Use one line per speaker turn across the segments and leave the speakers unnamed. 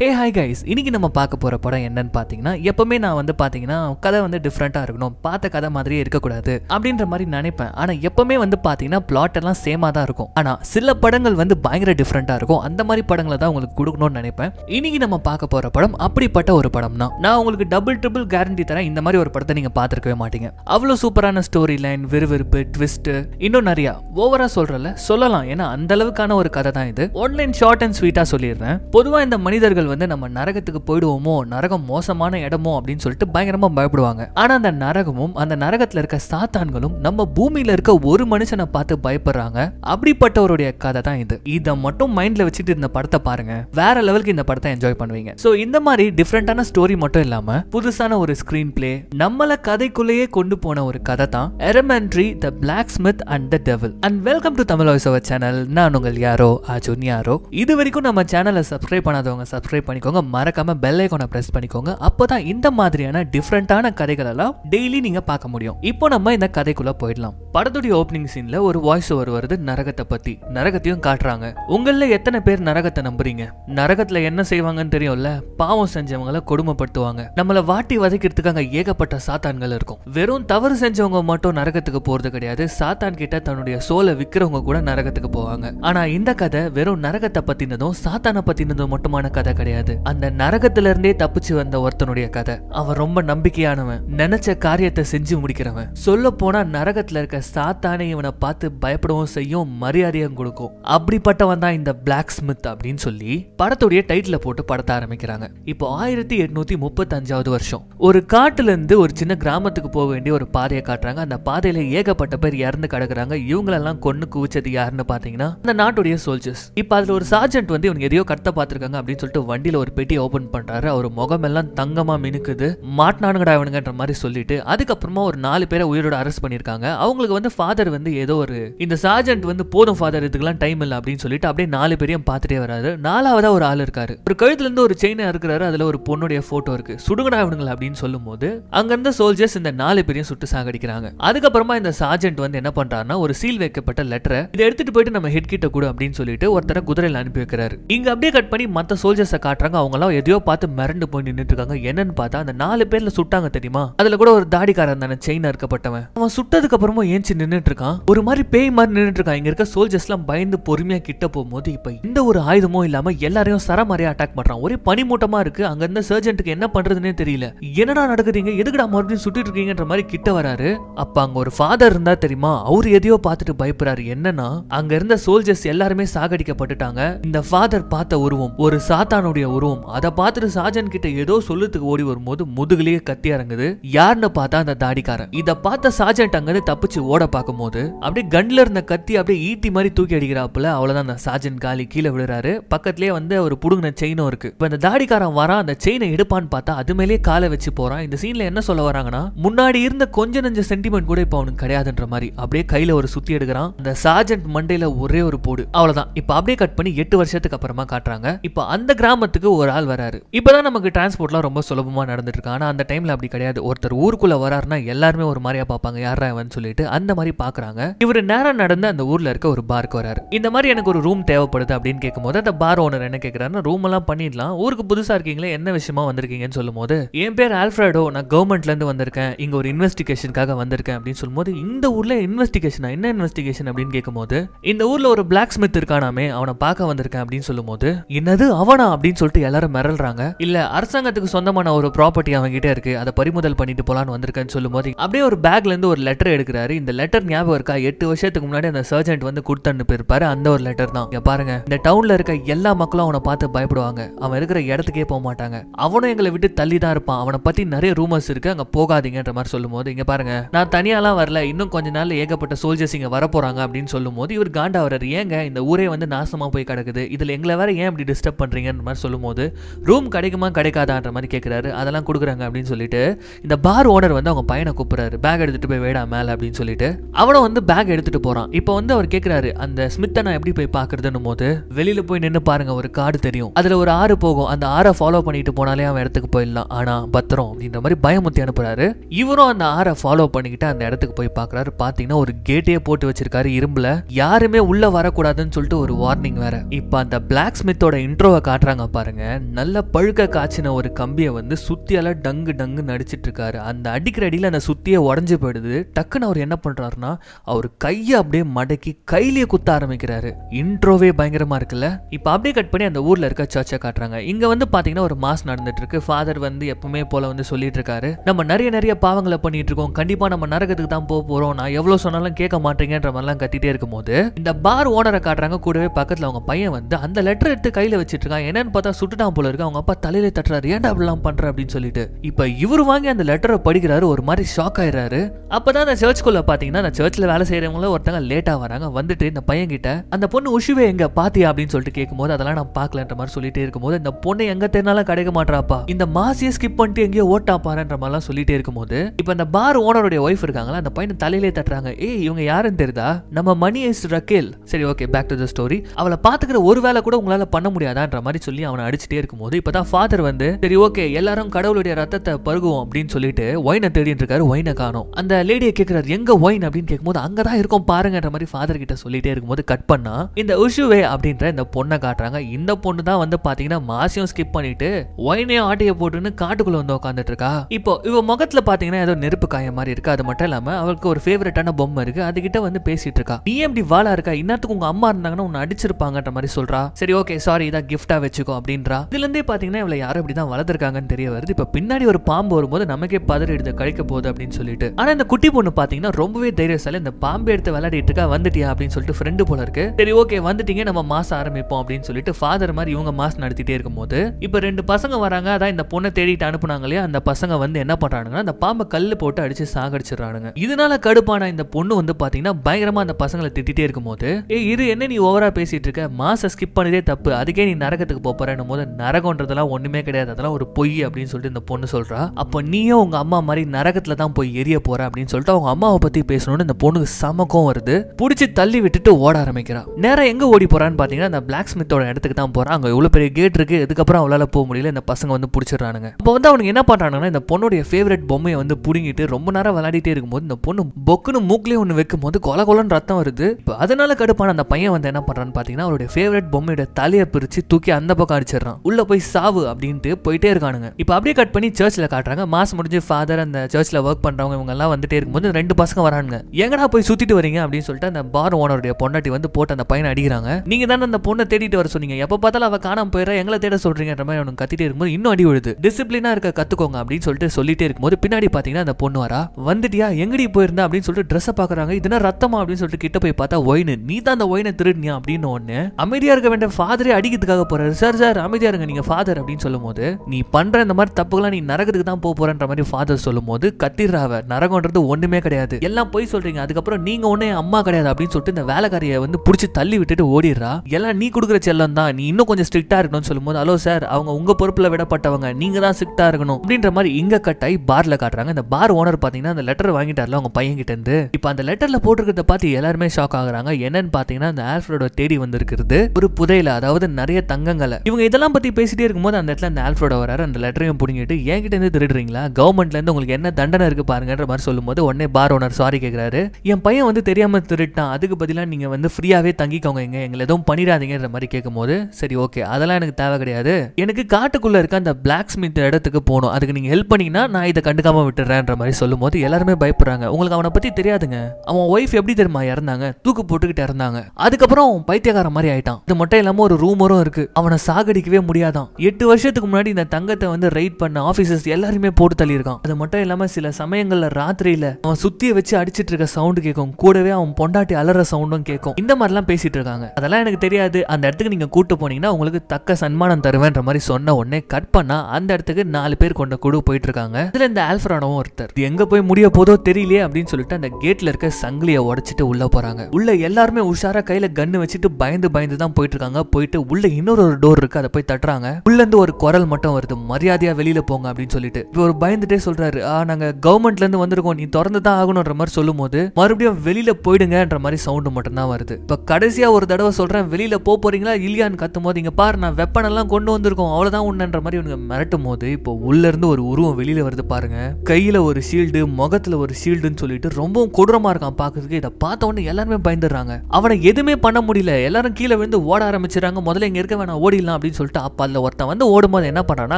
hey hi guys இன்னைக்கு நம்ம பார்க்க போகிற படம் என்னன்னு பார்த்தீங்கன்னா எப்போவுமே நான் வந்து பார்த்தீங்கன்னா கதை வந்து டிஃப்ரெண்ட்டாக இருக்கணும் பார்த்த கதை மாதிரியே இருக்கக்கூடாது அப்படின்ற மாதிரி நினைப்பேன் ஆனால் எப்போவுமே வந்து பார்த்தீங்கன்னா பிளாட் எல்லாம் சேமாக தான் இருக்கும் ஆனால் சில படங்கள் வந்து பயங்கர டிஃப்ரெண்ட்டாக இருக்கும் அந்த மாதிரி படங்களை தான் உங்களுக்கு கொடுக்கணும்னு நினைப்பேன் இன்னைக்கு நம்ம பார்க்க போகிற படம் அப்படிப்பட்ட ஒரு படம் தான் நான் உங்களுக்கு டபுள் ட்ரிபிள் கேரண்டி தரேன் இந்த மாதிரி ஒரு படத்தை நீங்கள் பார்த்துருக்கவே மாட்டீங்க அவ்வளோ சூப்பரான ஸ்டோரி லைன் விறுவிறுப்பு ட்விஸ்ட்டு இன்னும் நிறையா ஓவராக சொல்கிறல சொல்லலாம் ஏன்னா அந்த அளவுக்கான ஒரு கதை தான் இது ஒன்லைன் ஷார்ட் அண்ட் ஸ்வீட்டாக சொல்லிடுறேன் பொதுவாக இந்த மனிதர்கள் மக்கள் வந்து நம்ம நரகத்துக்கு போயிடுவோமோ நரகம் மோசமான இடமோ அப்படின்னு சொல்லிட்டு பயங்கரமா பயப்படுவாங்க ஆனா அந்த நரகமும் அந்த நரகத்துல இருக்க சாத்தான்களும் நம்ம பூமியில இருக்க ஒரு மனுஷனை பார்த்து பயப்படுறாங்க அப்படிப்பட்டவருடைய கதை தான் இது இதை மட்டும் மைண்ட்ல வச்சுட்டு இந்த படத்தை பாருங்க வேற லெவலுக்கு இந்த படத்தை என்ஜாய் பண்ணுவீங்க சோ இந்த மாதிரி டிஃப்ரெண்டான ஸ்டோரி மட்டும் இல்லாம புதுசான ஒரு ஸ்கிரீன் பிளே நம்மள கதைக்குள்ளேயே கொண்டு போன ஒரு கதை தான் எரமெண்ட்ரி the blacksmith and the devil and welcome to Tamil voice channel நான் உங்கள் யாரோ அஜுன் யாரோ இது வரைக்கும் நம்ம சேனலை சப்ஸ்கிரைப் பண்ணாதவங்க சப்ஸ்கிரைப் சப்ஸ்கிரைப் பண்ணிக்கோங்க மறக்காம பெல் ஐக்கோனை பிரஸ் பண்ணிக்கோங்க அப்போதான் இந்த மாதிரியான டிஃப்ரெண்ட்டான எல்லாம் டெய்லி நீங்க பார்க்க முடியும் இப்போ நம்ம இந்த கதைக்குள்ள போயிடலாம் படத்துடைய ஓப்பனிங் சீன்ல ஒரு வாய்ஸ் ஓவர் வருது நரகத்தை பத்தி நரகத்தையும் காட்டுறாங்க உங்கள எத்தனை பேர் நரகத்தை நம்புறீங்க நரகத்துல என்ன செய்வாங்கன்னு தெரியும்ல பாவம் செஞ்சவங்கள கொடுமைப்படுத்துவாங்க நம்மள வாட்டி வதைக்கிறதுக்காக ஏகப்பட்ட சாத்தான்கள் இருக்கும் வெறும் தவறு செஞ்சவங்க மட்டும் நரகத்துக்கு போறது கிடையாது சாத்தான் கிட்ட தன்னுடைய சோலை விற்கிறவங்க கூட நரகத்துக்கு போவாங்க ஆனா இந்த கதை வெறும் நரகத்தை பத்தினதும் சாத்தானை பத்தினதும் மட்டுமான கதை கிடையாது அந்த நரகத்துல இருந்தே தப்பிச்சு வந்த ஒருத்தனுடைய கதை அவன் ரொம்ப நம்பிக்கையானவன் நினைச்ச காரியத்தை செஞ்சு முடிக்கிறவன் சொல்ல போனா நரகத்துல இருக்க சாத்தானே இவனை பார்த்து பயப்படவும் செய்யும் மரியாதையும் கொடுக்கும் அப்படிப்பட்டவன் தான் இந்த பிளாக் ஸ்மித் அப்படின்னு சொல்லி படத்துடைய டைட்டில போட்டு படத்தை ஆரம்பிக்கிறாங்க இப்போ ஆயிரத்தி எட்நூத்தி முப்பத்தஞ்சாவது வருஷம் ஒரு காட்டுல இருந்து ஒரு சின்ன கிராமத்துக்கு போக வேண்டிய ஒரு பாதையை காட்டுறாங்க அந்த பாதையில ஏகப்பட்ட பேர் இறந்து கிடக்குறாங்க இவங்களெல்லாம் கொண்டு குவிச்சது யாருன்னு பாத்தீங்கன்னா அந்த நாட்டுடைய சோல்ஜர்ஸ் இப்போ அதுல ஒரு சார்ஜென்ட் வந்து இவங்க எதையோ கடத்த பார்த்திருக்காங்க அப்படின்னு சொல்லிட்டு வண்டியில் ஒரு பெட்டி ஓப்பன் பண்ணுறாரு அவர் முகமெல்லாம் தங்கமாக மினுக்குது மாட்டினானுங்கடா இவனுங்கன்ற மாதிரி சொல்லிட்டு அதுக்கப்புறமா ஒரு நாலு பேரை உயிரோட அரெஸ்ட் பண்ணியிருக்காங்க அவங்களுக்கு வந்து ஃபாதர் வந்து ஏதோ ஒரு இந்த சார்ஜென்ட் வந்து போதும் ஃபாதர் இதுக்கெல்லாம் டைம் இல்லை அப்படின்னு சொல்லிட்டு அப்படியே நாலு பேரையும் பார்த்துட்டே வராரு நாலாவதா ஒரு ஆள் இருக்காரு ஒரு கழுத்துலேருந்து ஒரு செயினை இருக்கிறாரு அதில் ஒரு பொண்ணுடைய ஃபோட்டோ இருக்கு சுடுங்கடா இவனுங்களை அப்படின்னு சொல்லும்போது இருந்த சோல்ஜர்ஸ் இந்த நாலு பேரையும் சுட்டு சாகடிக்கிறாங்க அதுக்கப்புறமா இந்த சார்ஜென்ட் வந்து என்ன பண்றாருன்னா ஒரு சீல் வைக்கப்பட்ட லெட்டரை இதை எடுத்துட்டு போயிட்டு நம்ம ஹெட் கிட்ட கூட அப்படின்னு சொல்லிட்டு ஒருத்தர குதிரையில் அனுப்பி வைக்கிறாரு இங்க அப்படியே கட் பண்ணி மத்த சோல்ஜர்ஸை காட்டுறாங்க எல்லாம் எதையோ பார்த்து மிரண்டு போய் நின்றுட்டு இருக்காங்க என்னன்னு பார்த்தா அந்த நாலு பேர்ல சுட்டாங்க தெரியுமா அதுல கூட ஒரு தாடிக்காரன் தானே செயின் இருக்கப்பட்டவன் அவன் சுட்டதுக்கு அப்புறமா ஏஞ்சி நின்றுட்டு இருக்கான் ஒரு மாதிரி பேய் மாதிரி நின்றுட்டு இருக்கான் இங்க இருக்க சோல்ஜர்ஸ் எல்லாம் பயந்து பொறுமையா கிட்ட போகும்போது இப்ப இந்த ஒரு ஆயுதமும் இல்லாம எல்லாரையும் சரமாரியா அட்டாக் பண்றான் ஒரே பனிமூட்டமா இருக்கு அங்க இருந்த சர்ஜென்ட்டுக்கு என்ன பண்றதுன்னே தெரியல என்னடா நடக்குதுங்க எதுக்குடா மறுபடியும் சுட்டிட்டு இருக்கீங்கன்ற மாதிரி கிட்ட வராரு அப்ப அங்க ஒரு ஃபாதர் இருந்தா தெரியுமா அவரு எதையோ பார்த்துட்டு பயப்படுறாரு என்னன்னா அங்க இருந்த சோல்ஜர்ஸ் எல்லாருமே சாகடிக்கப்பட்டுட்டாங்க இந்த ஃபாதர் பார்த்த உருவம் ஒரு சாத்தானோட அவனுடைய உருவம் அதை பார்த்துட்டு சாஜன் கிட்ட ஏதோ சொல்லுறதுக்கு ஓடி வரும்போது முதுகுலயே கத்தி இறங்குது யாருன்னு பார்த்தா அந்த தாடிக்காரன் இத பார்த்த சாஜன் அங்கிருந்து தப்பிச்சு ஓட பார்க்கும் போது அப்படியே கண்ல இருந்த கத்தி அப்படியே ஈட்டி மாதிரி தூக்கி அடிக்கிறாப்புல அவ்வளவுதான் அந்த சாஜன் காலி கீழே விழுறாரு பக்கத்திலே வந்து அவர் புடுங்கின செயினும் இருக்கு இப்ப அந்த தாடிக்காரன் வரா அந்த செயினை எடுப்பான்னு பார்த்தா அது மேலேயே காலை வச்சு போறான் இந்த சீன்ல என்ன சொல்ல வராங்கன்னா முன்னாடி இருந்த கொஞ்ச நஞ்ச சென்டிமெண்ட் கூட இப்ப அவனுக்கு கிடையாதுன்ற மாதிரி அப்படியே கையில ஒரு சுத்தி எடுக்கிறான் அந்த சாஜன் மண்டையில ஒரே ஒரு போடு அவ்வளவுதான் இப்ப அப்படியே கட் பண்ணி எட்டு வருஷத்துக்கு அப்புறமா காட்டுறாங்க இப்ப அந்த கிராம கிராமத்துக்கு ஒரு ஆள் வராரு இப்போதான் நமக்கு டிரான்ஸ்போர்ட்லாம் ரொம்ப சுலபமாக நடந்துட்டு இருக்கு ஆனால் அந்த டைமில் அப்படி கிடையாது ஒருத்தர் ஊருக்குள்ள வராருன்னா எல்லாருமே ஒரு மாதிரியா பார்ப்பாங்க யாரா அவன் சொல்லிட்டு அந்த மாதிரி பாக்குறாங்க இவர் நேரம் நடந்து அந்த ஊரில் இருக்க ஒரு பார்க்கு வராரு இந்த மாதிரி எனக்கு ஒரு ரூம் தேவைப்படுது அப்படின்னு கேட்கும்போது அந்த பார் ஓனர் என்ன கேட்குறாருன்னா ரூம் எல்லாம் பண்ணிடலாம் ஊருக்கு புதுசாக இருக்கீங்களே என்ன விஷயமா வந்திருக்கீங்கன்னு சொல்லும்போது என் பேர் ஆல்ஃபிரடோ நான் கவர்மெண்ட்ல இருந்து வந்திருக்கேன் இங்கே ஒரு இன்வெஸ்டிகேஷனுக்காக வந்திருக்கேன் அப்படின்னு சொல்லும்போது இந்த ஊரில் இன்வெஸ்டிகேஷனா என்ன இன்வெஸ்டிகேஷன் அப்படின்னு கேட்கும்போது இந்த ஊரில் ஒரு பிளாக் ஸ்மித் இருக்கானாமே அவனை பார்க்க வந்திருக்கேன் அப்படின்னு சொல்லும்போது என்னது அவனா அப்படின்னு சொல்லிட்டு எல்லாரும் மிரல்றாங்க இல்ல அரசாங்கத்துக்கு சொந்தமான ஒரு ப்ராப்பர்ட்டி அவங்ககிட்ட இருக்கு அதை பறிமுதல் பண்ணிட்டு போலான்னு வந்திருக்கேன்னு சொல்லும்போது அப்படியே ஒரு பேக்ல இருந்து ஒரு லெட்டர் எடுக்கிறாரு இந்த லெட்டர் ஞாபகம் இருக்கா எட்டு வருஷத்துக்கு முன்னாடி அந்த சர்ஜென்ட் வந்து கொடுத்து அனுப்பியிருப்பாரு அந்த ஒரு லெட்டர் தான் பாருங்க இந்த டவுன்ல இருக்க எல்லா மக்களும் அவனை பார்த்து பயப்படுவாங்க அவன் இருக்கிற இடத்துக்கே போக மாட்டாங்க அவனும் எங்களை விட்டு தள்ளி தான் இருப்பான் அவனை பத்தி நிறைய ரூமர்ஸ் இருக்கு அங்க போகாதீங்கன்ற மாதிரி சொல்லும் போது இங்க பாருங்க நான் தனியாலாம் வரல இன்னும் கொஞ்ச நாள் ஏகப்பட்ட சோல்ஜர்ஸ் இங்க வரப்போறாங்க அப்படின்னு சொல்லும்போது இவர் காண்டா வர்றாரு ஏங்க இந்த ஊரே வந்து நாசமா போய் கிடக்குது இதுல எங்களை வேற ஏன் அப்படி டிஸ்டர்ப் பண்றீங்கன்ற மாதிரி ஓனர் சொல்லும் போது ரூம் கிடைக்குமா கிடைக்காதான்ற மாதிரி கேட்குறாரு அதெல்லாம் கொடுக்குறாங்க அப்படின்னு சொல்லிட்டு இந்த பார் ஓனர் வந்து அவங்க பையனை கூப்பிட்றாரு பேக் எடுத்துகிட்டு போய் வேடா மேலே அப்படின்னு சொல்லிட்டு அவனும் வந்து பேக் எடுத்துகிட்டு போகிறான் இப்போ வந்து அவர் கேட்குறாரு அந்த ஸ்மித்தை நான் எப்படி போய் பார்க்குறதுன்னு போது வெளியில் போய் நின்று பாருங்க ஒரு கார்டு தெரியும் அதில் ஒரு ஆறு போகும் அந்த ஆறை ஃபாலோ பண்ணிட்டு போனாலே அவன் இடத்துக்கு போயிடலாம் ஆனால் பத்திரம் அப்படின்ற மாதிரி பயமுத்தி அனுப்புறாரு இவரும் அந்த ஆறை ஃபாலோ பண்ணிக்கிட்டு அந்த இடத்துக்கு போய் பார்க்குறாரு பார்த்தீங்கன்னா ஒரு கேட்டே போட்டு வச்சிருக்காரு இரும்புல யாருமே உள்ள வரக்கூடாதுன்னு சொல்லிட்டு ஒரு வார்னிங் வேற இப்போ அந்த பிளாக் ஸ்மித்தோட இன்ட்ரோவை காட்டுறாங்க பாருங்க நல்ல பழுக்க காய்ச்சின ஒரு கம்பியை வந்து சுத்தியால டங்கு டங்கு நடிச்சிட்டு இருக்காரு அந்த அடிக்கிற அடியில் அந்த சுத்தியை உடஞ்சி போயிடுது டக்குன்னு அவர் என்ன பண்றாருன்னா அவர் கையை அப்படியே மடக்கி கையிலேயே குத்த ஆரம்பிக்கிறாரு இன்ட்ரோவே பயங்கரமாக இருக்குல்ல இப்போ அப்படியே கட் பண்ணி அந்த ஊரில் இருக்க சர்ச்சை காட்டுறாங்க இங்கே வந்து பார்த்தீங்கன்னா ஒரு மாஸ் நடந்துட்டு இருக்கு ஃபாதர் வந்து எப்பவுமே போல் வந்து சொல்லிட்டு இருக்காரு நம்ம நிறைய நிறைய பாவங்களை பண்ணிட்டு இருக்கோம் கண்டிப்பாக நம்ம நரகத்துக்கு தான் போக போறோம் நான் எவ்வளோ சொன்னாலும் கேட்க மாட்டேங்கன்ற மாதிரிலாம் கத்திட்டே போது இந்த பார் ஓனரை காட்டுறாங்க கூடவே பக்கத்தில் அவங்க பையன் வந்து அந்த லெட்டர் எடுத்து கையில் வச்சுட்டு இருக்கான் என்னன்னு அப்பா தான் சுட்டுட்டான் போல இருக்கு அவங்க அப்பா தலையில தட்டுறாரு ஏன்டா அப்படிலாம் பண்ற அப்படின்னு சொல்லிட்டு இப்ப இவர் வாங்கி அந்த லெட்டரை படிக்கிறாரு ஒரு மாதிரி ஷாக் ஆயிடுறாரு அப்பதான் அந்த சர்ச்சுக்குள்ள பாத்தீங்கன்னா அந்த சர்ச்ல வேலை செய்யறவங்கள ஒருத்தங்க லேட்டா வராங்க வந்துட்டு இந்த பையன் கிட்ட அந்த பொண்ணு உஷுவே எங்க பாத்தியா அப்படின்னு சொல்லிட்டு கேட்கும்போது அதெல்லாம் நான் பாக்கலன்ற மாதிரி சொல்லிட்டே இருக்கும்போது இந்த பொண்ணு எங்க தெரிஞ்சாலும் கிடைக்க மாட்டாப்பா இந்த மாசியை ஸ்கிப் பண்ணிட்டு எங்கேயோ ஓட்டா பாருன்ற மாதிரிலாம் சொல்லிட்டே இருக்கும்போது இப்ப இந்த பார் ஓனருடைய ஒய்ஃப் இருக்காங்களா அந்த பையனை தலையிலே தட்டுறாங்க ஏய் இவங்க யாருன்னு தெரியுதா நம்ம மணி இஸ் ரக்கேல் சரி okay back to the story அவளை பாத்துக்கிற ஒரு வேலை கூட உங்களால பண்ண முடியாதான்ற மாதிரி சொல்லி அவனை அடிச்சுட்டே இருக்கும்போது இப்பதான் ஃபாதர் வந்து சரி ஓகே எல்லாரும் கடவுளுடைய ரத்தத்தை பருகுவோம் அப்படின்னு சொல்லிட்டு ஒயினை தேடிட்டு இருக்காரு ஒயினை காணும் அந்த லேடியை கேட்கிறாரு எங்க ஒயின் அப்படின்னு கேட்கும்போது அங்கதான் இருக்கும் பாருங்கன்ற மாதிரி ஃபாதர் கிட்ட சொல்லிட்டே இருக்கும்போது கட் பண்ணா இந்த உஷுவே அப்படின்ற இந்த பொண்ணை காட்டுறாங்க இந்த பொண்ணு தான் வந்து பாத்தீங்கன்னா மாசியும் ஸ்கிப் பண்ணிட்டு ஒயினையும் ஆட்டைய போட்டுன்னு காட்டுக்குள்ள வந்து உட்காந்துட்டு இருக்கா இப்போ இவ முகத்துல பாத்தீங்கன்னா ஏதோ நெருப்பு காய மாதிரி இருக்கு அது மட்டும் இல்லாம அவளுக்கு ஒரு ஃபேவரட்டான பொம்மை இருக்கு அதுகிட்ட வந்து பேசிட்டு இருக்கா நீ எப்படி வாழா இருக்கா இன்னத்துக்கு உங்க அம்மா இருந்தாங்கன்னா உன்னை அடிச்சிருப்பாங்கன்ற மாதிரி சொல்றா சரி ஓகே சாரி இதான் கிஃப்டா வச்சுக்கோ அப்படின்றா இதுல இருந்தே பாத்தீங்கன்னா இவளை யாரும் தான் வளர்த்துருக்காங்கன்னு தெரிய வருது இப்ப பின்னாடி ஒரு பாம்பு வரும்போது நமக்கே பதறி எடுத்து கழிக்க போகுது அப்படின்னு சொல்லிட்டு ஆனா இந்த குட்டி பொண்ணு பாத்தீங்கன்னா ரொம்பவே தைரியசாலி இந்த பாம்பு எடுத்து விளையாடிட்டு இருக்கா வந்துட்டியா அப்படின்னு சொல்லிட்டு ஃப்ரெண்டு போல இருக்கு சரி ஓகே வந்துட்டீங்க நம்ம மாசம் ஆரம்பிப்போம் அப்படின்னு சொல்லிட்டு ஃபாதர் மாதிரி இவங்க மாஸ் நடத்திட்டே இருக்கும் போது இப்ப ரெண்டு பசங்க வராங்க அதான் இந்த பொண்ணை தேடிட்டு அனுப்புனாங்க இல்லையா அந்த பசங்க வந்து என்ன பண்றானுங்கன்னா அந்த பாம்பை கல்லு போட்டு அடிச்சு சாகடிச்சிடறானுங்க இதனால கடுப்பான இந்த பொண்ணு வந்து பாத்தீங்கன்னா பயங்கரமா அந்த பசங்களை திட்டிட்டே இருக்கும் போது ஏ இது என்ன நீ ஓவரா பேசிட்டு இருக்க மாசம் ஸ்கிப் பண்ணதே தப்பு அதுக்கே நீ நரகத்துக்கு போற போறேன் போது நரகன்றதெல்லாம் ஒண்ணுமே கிடையாது அதெல்லாம் ஒரு பொய் அப்படின்னு சொல்லிட்டு இந்த பொண்ணு சொல்றா அப்போ நீயும் உங்க அம்மா மாதிரி நரகத்துல தான் போய் எரிய போற அப்படின்னு சொல்லிட்டு அவங்க அம்மாவை பற்றி பேசணும்னு இந்த பொண்ணுக்கு சமக்கம் வருது பிடிச்சி தள்ளி விட்டுட்டு ஓட ஆரம்பிக்கிறா நேரம் எங்க ஓடி போறான்னு பார்த்தீங்கன்னா அந்த பிளாக் ஸ்மித்தோட இடத்துக்கு தான் போறான் அங்க இவ்வளவு பெரிய கேட் இருக்கு இதுக்கப்புறம் அவளால போக முடியல இந்த பசங்க வந்து பிடிச்சிடுறானுங்க இப்போ வந்து அவனுக்கு என்ன பண்றாங்கன்னா இந்த பொண்ணுடைய ஃபேவரட் பொம்மையை வந்து புடுங்கிட்டு ரொம்ப நேரம் விளையாடிட்டே இருக்கும்போது இந்த பொண்ணு பொக்குன்னு மூக்கிலே ஒன்று வைக்கும் போது கொல கொலன்னு ரத்தம் வருது அதனால கடுப்பான அந்த பையன் வந்து என்ன பண்றான்னு பார்த்தீங்கன்னா அவருடைய ஃபேவரட் பொம்மையோட தலையை பிரித்து தூக்கி அந்த பக்கம் விசாரிச்சிடறான் உள்ள போய் சாவு அப்படின்ட்டு போயிட்டே இருக்கானுங்க இப்போ அப்படியே கட் பண்ணி சர்ச்சில் காட்டுறாங்க மாஸ் முடிஞ்சு ஃபாதர் அந்த சர்ச்சில் ஒர்க் பண்றவங்க இவங்க எல்லாம் வந்துட்டே இருக்கும்போது ரெண்டு பசங்க வரானுங்க எங்கடா போய் சுத்திட்டு வரீங்க அப்படின்னு சொல்லிட்டு அந்த பார் ஓனருடைய பொண்டாட்டி வந்து போட்டு அந்த பையனை அடிக்கிறாங்க நீங்க தானே அந்த பொண்ணை தேடிட்டு வர சொன்னீங்க எப்போ பார்த்தாலும் அவ காணாம போயிடற எங்களை தேட சொல்றீங்கன்ற மாதிரி அவனுக்கு கத்திட்டே இருக்கும்போது இன்னும் அடி விழுது டிசிப்ளினா இருக்க கத்துக்கோங்க அப்படின்னு சொல்லிட்டு சொல்லிட்டே இருக்கும்போது பின்னாடி பாத்தீங்கன்னா அந்த பொண்ணு வரா வந்துட்டியா எங்கடி போயிருந்தா அப்படின்னு சொல்லிட்டு ட்ரெஸ்ஸை பாக்குறாங்க இதுனா ரத்தமா அப்படின்னு சொல்லிட்டு கிட்ட போய் பார்த்தா ஒயின் நீ தான் அந்த ஒயினை திருடினியா அப்படின்னு ஒன்னு அமைதியா இருக்க வேண்டிய ஃபாதரே அடிக்கிறதுக்காக போறாரு சார் சார் சார் அமைதியாக இருங்க நீங்கள் ஃபாதர் அப்படின்னு சொல்லும்போது நீ பண்ணுற இந்த மாதிரி தப்புகளாக நீ நரகத்துக்கு தான் போக போகிறன்ற மாதிரி ஃபாதர் சொல்லும்போது கத்திடுறாவ நரகன்றது ஒன்றுமே கிடையாது எல்லாம் போய் சொல்கிறீங்க அதுக்கப்புறம் நீங்கள் ஒன்றே அம்மா கிடையாது அப்படின்னு சொல்லிட்டு இந்த வேலைக்காரியை வந்து பிடிச்சி தள்ளி விட்டுட்டு ஓடிடுறா எல்லாம் நீ கொடுக்குற செல்லம் தான் நீ இன்னும் கொஞ்சம் ஸ்ட்ரிக்டாக இருக்கணும்னு சொல்லும்போது ஹலோ சார் அவங்க உங்கள் பொறுப்பில் விடப்பட்டவங்க நீங்கள் தான் ஸ்ட்ரிக்டாக இருக்கணும் அப்படின்ற மாதிரி இங்கே கட்டாய் பாரில் காட்டுறாங்க இந்த பார் ஓனர் பார்த்தீங்கன்னா அந்த லெட்டர் வாங்கிட்டார்ல அவங்க பையன் கிட்ட இருந்து இப்போ அந்த லெட்டரில் போட்டுருக்கத பார்த்து எல்லாருமே ஷாக் ஆகுறாங்க என்னன்னு பார்த்தீங்கன்னா அந்த ஆல்ஃபரோட தேடி வந்திருக்கிறது ஒரு புதையில அதாவது நிறைய தங்கங்களை இவங்க இதெல்லாம் பற்றி பேசிட்டே இருக்கும்போது அந்த இடத்துல அந்த ஆல்ஃபோட வராரு அந்த லெட்டரையும் பிடிங்கிட்டு இருந்து திருடுறீங்களா கவர்மெண்ட்லேருந்து உங்களுக்கு என்ன தண்டனை இருக்குது பாருங்கன்ற மாதிரி சொல்லும்போது உடனே பார் ஓனர் சாரி கேட்குறாரு என் பையன் வந்து தெரியாமல் திருட்டான் அதுக்கு பதிலாக நீங்கள் வந்து ஃப்ரீயாகவே தங்கிக்கோங்க எங்க எங்களை எதுவும் பண்ணிடாதீங்கன்ற மாதிரி கேட்கும்போது சரி ஓகே அதெல்லாம் எனக்கு தேவை கிடையாது எனக்கு காட்டுக்குள்ளே இருக்க அந்த பிளாக் ஸ்மித் இடத்துக்கு போகணும் அதுக்கு நீங்கள் ஹெல்ப் பண்ணிங்கன்னா நான் இதை கண்டுக்காமல் விட்டுறேன்ற மாதிரி சொல்லும்போது எல்லாருமே பயப்படுறாங்க உங்களுக்கு அவனை பற்றி தெரியாதுங்க அவன் ஒய்ஃப் எப்படி தெரியுமா இறந்தாங்க தூக்கு போட்டுக்கிட்டு இறந்தாங்க அதுக்கப்புறம் பைத்தியக்காரன் மாதிரி ஆயிட்டான் இது மட்டும் இல்லாமல் ஒரு ரூமரும் இருக்குது அவனை சாகடிக்கவே முடியாதான் எட்டு வருஷத்துக்கு முன்னாடி இந்த தங்கத்தை வந்து ரைட் பண்ண ஆபீசர்ஸ் எல்லாருமே போட்டு தள்ளியிருக்கான் அது மட்டும் இல்லாமல் சில சமயங்களில் ராத்திரியில் அவன் சுத்திய வச்சு அடிச்சிட்டு இருக்க சவுண்டு கேட்கும் கூடவே அவன் பொண்டாட்டி அலற சவுண்டும் கேட்கும் இந்த மாதிரிலாம் பேசிட்டு இருக்காங்க அதெல்லாம் எனக்கு தெரியாது அந்த இடத்துக்கு நீங்கள் கூட்டு போனீங்கன்னா உங்களுக்கு தக்க சன்மானம் தருவேன்ற மாதிரி சொன்ன உடனே கட் பண்ணா அந்த இடத்துக்கு நாலு பேர் கொண்ட குழு போயிட்டு இருக்காங்க இதில் இந்த ஆல்பரானவும் ஒருத்தர் எங்க எங்கே போய் முடிய போதோ தெரியலையே அப்படின்னு சொல்லிட்டு அந்த கேட்டில் இருக்க சங்கிலியை உடைச்சிட்டு உள்ளே போகிறாங்க உள்ள எல்லாருமே உஷாரா கையில் கண்ணு வச்சுட்டு பயந்து பயந்து தான் போயிட்டு இருக்காங்க போயிட்டு உள்ள இன்னொரு டோர் இருக்கு அதை போய் தட்டுறாங்க இருந்து ஒரு குரல் மட்டும் வருது மரியாதையா வெளியில போங்க அப்படின்னு சொல்லிட்டு ஒரு பயந்துட்டே சொல்றாரு ஆ கவர்மெண்ட்ல இருந்து வந்திருக்கோம் நீ திறந்து தான் ஆகணும்ன்ற மாதிரி சொல்லும் போது மறுபடியும் போயிடுங்க போயிடுங்கன்ற மாதிரி சவுண்டு தான் வருது இப்ப கடைசியா ஒரு தடவை சொல்றேன் வெளியில போக இல்லையான்னு கத்தும் போது இங்க பாரு நான் எல்லாம் கொண்டு வந்திருக்கோம் அவ்வளவுதான் உண்ணுன்ற மாதிரி உனக்கு மிரட்டும் போது இப்போ இருந்து ஒரு உருவம் வெளியில வருது பாருங்க கையில ஒரு ஷீல்டு முகத்துல ஒரு ஷீல்டுன்னு சொல்லிட்டு ரொம்பவும் கொடூரமா இருக்கான் பாக்குறதுக்கு இதை பார்த்த உடனே எல்லாருமே பயந்துடுறாங்க அவனை எதுவுமே பண்ண முடியல எல்லாரும் கீழே விழுந்து ஓட ஆரம்பிச்சிடறாங்க முதல்ல இங்க இருக்க வேணாம் ஓடிடலாம் அப்படின்னு சொல்லிட்டு அப்போ அதில் ஒருத்தன் வந்து ஓடும்போது என்ன பண்ணான்னா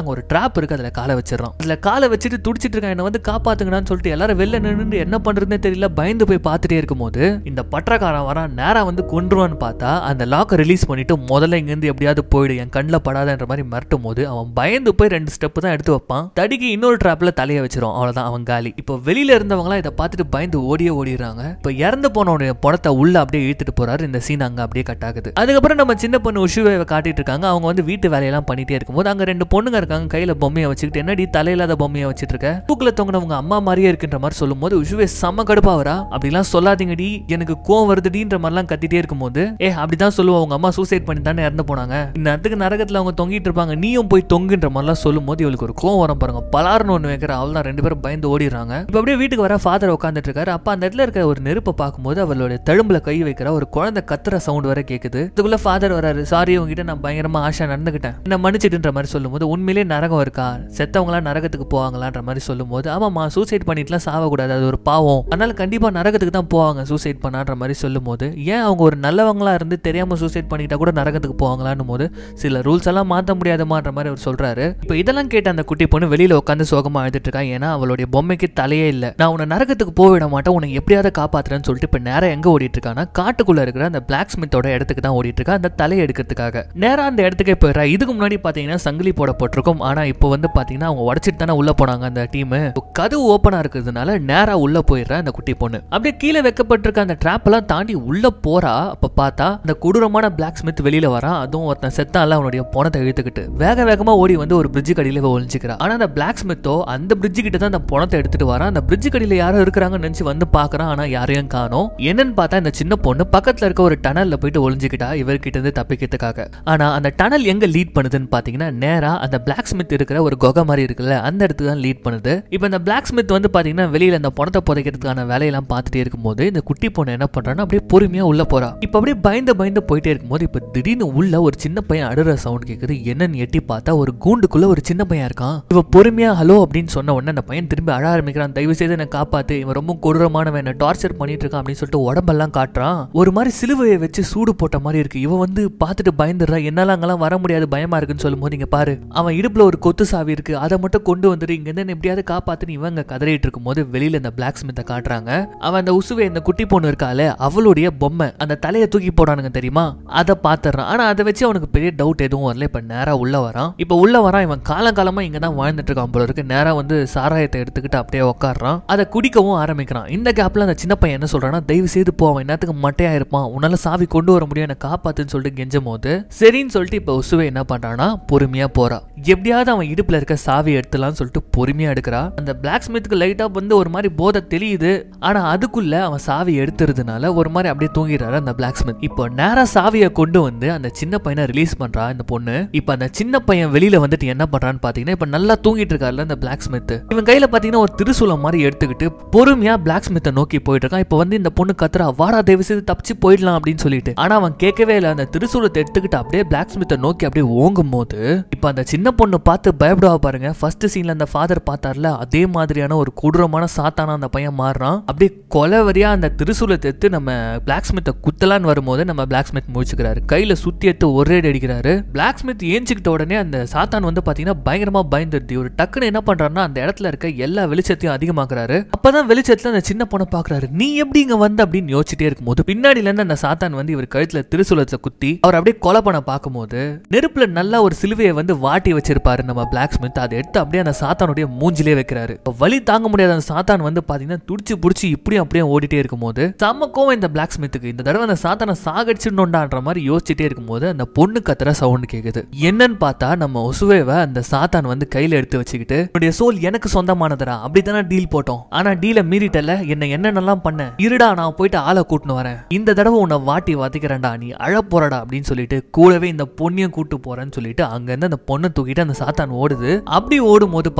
அங்கே ஒரு ட்ராப் இருக்குது அதில் காலை வச்சிடறான் அதில் காலை வச்சுட்டு துடிச்சிட்டு இருக்கான் என்னை வந்து காப்பாத்துங்கன்னு சொல்லிட்டு எல்லாரும் வெளில நின்று என்ன பண்ணுறதுன்னு தெரியல பயந்து போய் பார்த்துட்டே இருக்கும்போது இந்த பற்றக்காரன் வரான் நேராக வந்து கொன்றுவான்னு பார்த்தா அந்த லாக்கை ரிலீஸ் பண்ணிட்டு முதல்ல இங்கேருந்து எப்படியாவது போயிடு என் கண்ணில் படாதன்ற மாதிரி மிரட்டும் போது அவன் பயந்து போய் ரெண்டு ஸ்டெப் தான் எடுத்து வைப்பான் தடிக்கு இன்னொரு ட்ராப்பில் தலையை வச்சிரும் அவ்வளோதான் அவன் காலி இப்போ வெளியில் இருந்தவங்களாம் இதை பார்த்துட்டு பயந்து ஓடியே ஓடிடுறாங்க இப்போ இறந்து போனவனுடைய படத்தை உள்ள அப்படியே இழுத்துட்டு போறாரு இந்த சீன் அங்கே அப்படியே கட் ஆகுது அதுக்கப்புறம் நம்ம சின்ன பொண்ணு உஷுவை காட்டிட்டு இருக்காங்க அவங்க வந்து வீட்டு வேலையெல்லாம் பண்ணிட்டே இருக்கும்போது அங்க ரெண்டு பொண்ணுங்க இருக்காங்க கையில பொம்மையை வச்சுக்கிட்டு என்னடி தலையில்லாத பொம்மையை வச்சுட்டு இருக்க தூக்கில் தொங்கினவங்க அம்மா மாதிரியே இருக்கின்ற மாதிரி சொல்லும்போது உஷுவே செம்ம கடுப்பா வரா அப்படிலாம் சொல்லாதீங்கடி எனக்கு கோவம் வருதுடின்ற மாதிரிலாம் கத்திட்டே இருக்கும்போது ஏ அப்படிதான் சொல்லுவோம் அவங்க அம்மா சூசைட் பண்ணி தானே இறந்து போனாங்க இன்னத்துக்கு நரகத்துல அவங்க தொங்கிட்டு இருப்பாங்க நீயும் போய் தொங்குன்ற மாதிரிலாம் சொல்லும் போது இவளுக்கு ஒரு கோவம் வரும் பாருங்க பலார்னு ஒண்ணு வைக்கிற அவள் தான் ரெண்டு பேரும் பயந்து ஓடிடுறாங்க இப்ப அப்படியே வீட்டுக்கு வர ஃபாதர் உட்காந்துட்டு இருக்காரு அப்ப அந்த இடத்துல இருக்க ஒரு நெருப்பை பார்க்கும்போது அவளுடைய தழும்புல கை வைக்கிற ஒரு குழந்தை கத்துற சவுண்ட் வர கேட்குது இதுக்குள்ள ஃபாதர் வராரு சாரி உங்ககிட்ட நான் பயங்கரமா ஆசை மனுஷன் நடந்துக்கிட்டேன் என்ன மன்னிச்சிட்டுன்ற மாதிரி சொல்லும் போது உண்மையிலே நரகம் இருக்கா செத்தவங்களாம் நரகத்துக்கு போவாங்களான்ற மாதிரி சொல்லும்போது ஆமா சூசைட் பண்ணிட்டுலாம் சாவக்கூடாது அது ஒரு பாவம் அதனால கண்டிப்பாக நரகத்துக்கு தான் போவாங்க சூசைட் பண்ணான்ற மாதிரி சொல்லும்போது ஏன் அவங்க ஒரு நல்லவங்களா இருந்து தெரியாமல் சூசைட் பண்ணிட்டா கூட நரகத்துக்கு போவாங்களான் போது சில ரூல்ஸ் எல்லாம் மாற்ற முடியாதமான்ற மாதிரி அவர் சொல்றாரு இப்போ இதெல்லாம் கேட்ட அந்த குட்டி பொண்ணு வெளியில் உட்காந்து சோகமா எழுதிட்டு இருக்கான் ஏன்னா அவளுடைய பொம்மைக்கு தலையே இல்லை நான் உன்னை நரகத்துக்கு போவிட விட மாட்டேன் உன்னை எப்படியாவது காப்பாத்துறேன்னு சொல்லிட்டு இப்போ நேரம் எங்கே ஓடிட்டு இருக்கான்னா காட்டுக்குள்ளே இருக்கிற அந்த பிளாக் ஸ்மித்தோட இடத்துக்கு தான் ஓடிட்டு இருக்கா அந்த தலையை எடுக்கிறதுக்காக நேரம் அந்த இடத்துக்கு வருகை பெற இதுக்கு முன்னாடி பார்த்தீங்கன்னா சங்கிலி போடப்பட்டிருக்கும் ஆனால் இப்போ வந்து பார்த்தீங்கன்னா அவங்க உடச்சிட்டு தானே உள்ளே போனாங்க அந்த டீம் கதவு ஓப்பனாக இருக்கிறதுனால நேராக உள்ளே போயிடுற அந்த குட்டி பொண்ணு அப்படியே கீழே வைக்கப்பட்டிருக்க அந்த ட்ராப்பெல்லாம் தாண்டி உள்ளே போகிறா அப்போ பார்த்தா அந்த கொடூரமான பிளாக் ஸ்மித் வெளியில் வரான் அதுவும் ஒருத்தன் செத்தான்ல அவனுடைய பணத்தை இழுத்துக்கிட்டு வேக வேகமாக ஓடி வந்து ஒரு பிரிட்ஜு கடையில போய் ஆனா ஆனால் அந்த பிளாக் ஸ்மித்தோ அந்த பிரிட்ஜு கிட்ட தான் அந்த பணத்தை எடுத்துகிட்டு வரான் அந்த பிரிட்ஜு கடையில யாரும் இருக்கிறாங்கன்னு நினைச்சு வந்து பார்க்குறான் ஆனால் யாரையும் காணும் என்னன்னு பார்த்தா இந்த சின்ன பொண்ணு பக்கத்தில் இருக்க ஒரு டனலில் போயிட்டு ஒழிஞ்சுக்கிட்டா இவர்கிட்ட இருந்து தப்பிக்கிறதுக்காக ஆனால் அந்த டனல் சேனல் எங்கே லீட் பண்ணுதுன்னு பார்த்தீங்கன்னா நேராக அந்த பிளாக் ஸ்மித் இருக்கிற ஒரு கொகை மாதிரி இருக்குல்ல அந்த இடத்துக்கு தான் லீட் பண்ணுது இப்போ இந்த பிளாக் ஸ்மித் வந்து பார்த்தீங்கன்னா வெளியில் அந்த பணத்தை புதைக்கிறதுக்கான வேலையெல்லாம் பார்த்துட்டே இருக்கும்போது இந்த குட்டி பொண்ணு என்ன பண்ணுறான்னா அப்படியே பொறுமையாக உள்ள போகிறா இப்போ அப்படியே பயந்து பயந்து போயிட்டே இருக்கும்போது இப்போ திடீர்னு உள்ள ஒரு சின்ன பையன் அடுற சவுண்ட் கேட்குது என்னன்னு எட்டி பார்த்தா ஒரு கூண்டுக்குள்ள ஒரு சின்ன பையன் இருக்கான் இவன் பொறுமையாக ஹலோ அப்படின்னு சொன்ன உடனே அந்த பையன் திரும்பி அழ ஆரம்பிக்கிறான் தயவு செய்து என்னை காப்பாத்து இவன் ரொம்ப கொடூரமானவன் என்ன டார்ச்சர் பண்ணிட்டு இருக்கான் அப்படின்னு சொல்லிட்டு உடம்பெல்லாம் காட்டுறான் ஒரு மாதிரி சிலுவையை வச்சு சூடு போட்ட மாதிரி இருக்கு இவன் வந்து பார்த்துட்டு பயந்துடுறான் என்னால அவன் வர முடியாது பயமாக இருக்குன்னு சொல்லும்போது நீங்கள் பாரு அவன் இடுப்பில் ஒரு கொத்து சாவி இருக்குது அதை மட்டும் கொண்டு இங்க இருந்து எப்படியாவது காப்பாற்றுன்னு இவங்க கதறிட்டு இருக்கும்போது வெளியில் இந்த பிளாக் ஸ்மித்தை காட்டுறாங்க அவன் அந்த உசுவை இந்த குட்டி பொண்ணு இருக்கால அவளுடைய பொம்மை அந்த தலையை தூக்கி போடானுங்க தெரியுமா அதை பாத்துறான் ஆனால் அதை வச்சு அவனுக்கு பெரிய டவுட் எதுவும் வரல இப்போ நேராக உள்ளே வரான் இப்போ உள்ளே வரான் இவன் காலங்காலமாக இங்கே தான் வாழ்ந்துட்டு இருக்கான் போல இருக்கு நேராக வந்து சாராயத்தை எடுத்துக்கிட்டு அப்படியே உட்காடுறான் அதை குடிக்கவும் ஆரம்பிக்கிறான் இந்த கேப்பில் அந்த சின்ன பையன் என்ன சொல்றான்னா தயவு செய்து போவான் என்னத்துக்கு மட்டையாக இருப்பான் உன்னால் சாவி கொண்டு வர முடியும் என்னை காப்பாத்துன்னு சொல்லிட்டு கெஞ்சும் போது சரின்னு சொல்லிட்டு இப்போ உசுவை என்ன பண்றான்னா பொறுமையாக போறா எப்படியாவது அவன் இடுப்பில் இருக்க சாவி எடுத்துலான்னு சொல்லிட்டு பொறுமையாக எடுக்கிறா அந்த பிளாக் ஸ்மித்துக்கு லைட்டாக வந்து ஒரு மாதிரி போதை தெரியுது ஆனா அதுக்குள்ள அவன் சாவி எடுத்துறதுனால ஒரு மாதிரி அப்படியே தூங்கிடுறாரு அந்த பிளாக் ஸ்மித் இப்போ நேராக சாவியை கொண்டு வந்து அந்த சின்ன பையனை ரிலீஸ் பண்றா இந்த பொண்ணு இப்போ அந்த சின்ன பையன் வெளியில் வந்துட்டு என்ன பண்றான்னு பார்த்தீங்கன்னா இப்போ நல்லா தூங்கிட்டு இருக்காருல அந்த பிளாக் ஸ்மித் இவன் கையில பார்த்தீங்கன்னா ஒரு திருசூலம் மாதிரி எடுத்துக்கிட்டு பொறுமையா பிளாக் ஸ்மித்தை நோக்கி போயிட்டு இருக்கான் இப்போ வந்து இந்த பொண்ணு கத்துறா வாரா தயவு செய்து தப்பிச்சு போயிடலாம் அப்படின்னு சொல்லிட்டு ஆனால் அவன் கேட்கவே இல்லை அந்த திருசூலத்தை எடுத்துக்கிட்டு அப்படியே பிளாக் ஸ்மித்தை நோக்கி அப்படியே ஓங்கும் போது இப்போ அந்த சின்ன பொண்ணு பார்த்து பயப்படுவா பாருங்க ஃபர்ஸ்ட் சீன்ல அந்த ஃபாதர் பார்த்தார்ல அதே மாதிரியான ஒரு கொடூரமான சாத்தானா அந்த பையன் மாறுறான் அப்படியே கொலவரியா அந்த திருசூலத்தை எடுத்து நம்ம பிளாக் ஸ்மித்தை குத்தலான்னு வரும்போது நம்ம பிளாக் ஸ்மித் முடிச்சுக்கிறாரு கையில சுத்தி எடுத்து ஒரே அடிக்கிறாரு பிளாக் ஸ்மித் ஏஞ்சிக்கிட்ட உடனே அந்த சாத்தான் வந்து பாத்தீங்கன்னா பயங்கரமா பயந்துருது ஒரு டக்குன்னு என்ன பண்றாருன்னா அந்த இடத்துல இருக்க எல்லா வெளிச்சத்தையும் அதிகமாக்குறாரு அப்பதான் வெளிச்சத்துல அந்த சின்ன பொண்ணை பாக்குறாரு நீ எப்படி இங்க வந்து அப்படின்னு யோசிச்சுட்டே இருக்கும்போது பின்னாடில இருந்து அந்த சாத்தான் வந்து இவர் கழுத்துல திருசூலத்தை குத்தி அவர் அப்படியே கொலை பண்ண பார்க்கும்போது நெருப்புல நல்லா ஒரு சிலுவையை வந்து வாட்டி வச்சிருப்பாரு நம்ம பிளாக் ஸ்மித் அதை எடுத்து அப்படியே அந்த சாத்தானுடைய மூஞ்சிலே வைக்கிறாரு வலி தாங்க முடியாத அந்த சாத்தான் வந்து பாத்தீங்கன்னா துடிச்சு புடிச்சு இப்படியும் அப்படியே ஓடிட்டே இருக்கும் போது செம்ம கோவம் இந்த பிளாக் ஸ்மித்துக்கு இந்த தடவை அந்த சாத்தானை சாகடிச்சிடணுண்டான்ற மாதிரி யோசிச்சுட்டே இருக்கும்போது அந்த பொண்ணு கத்துற சவுண்ட் கேக்குது என்னன்னு பார்த்தா நம்ம ஒசுவேவை அந்த சாத்தான் வந்து கையில எடுத்து வச்சுக்கிட்டு என்னுடைய சோல் எனக்கு சொந்தமானதரா அப்படித்தான டீல் போட்டோம் ஆனா டீல மீறிட்டல என்ன என்னென்னலாம் பண்ண இருடா நான் போயிட்டு ஆளை கூட்டின்னு வரேன் இந்த தடவை உன்னை வாட்டி வாத்திக்கிறேன்டா நீ அழ போறடா அப்படின்னு சொல்லிட்டு கூடவே இந்த பொண்ணு என்னையும் கூட்டு போறேன்னு சொல்லிட்டு இருந்து அந்த பொண்ணை தூக்கிட்டு அந்த சாத்தான் ஓடுது அப்படி ஓடும் போது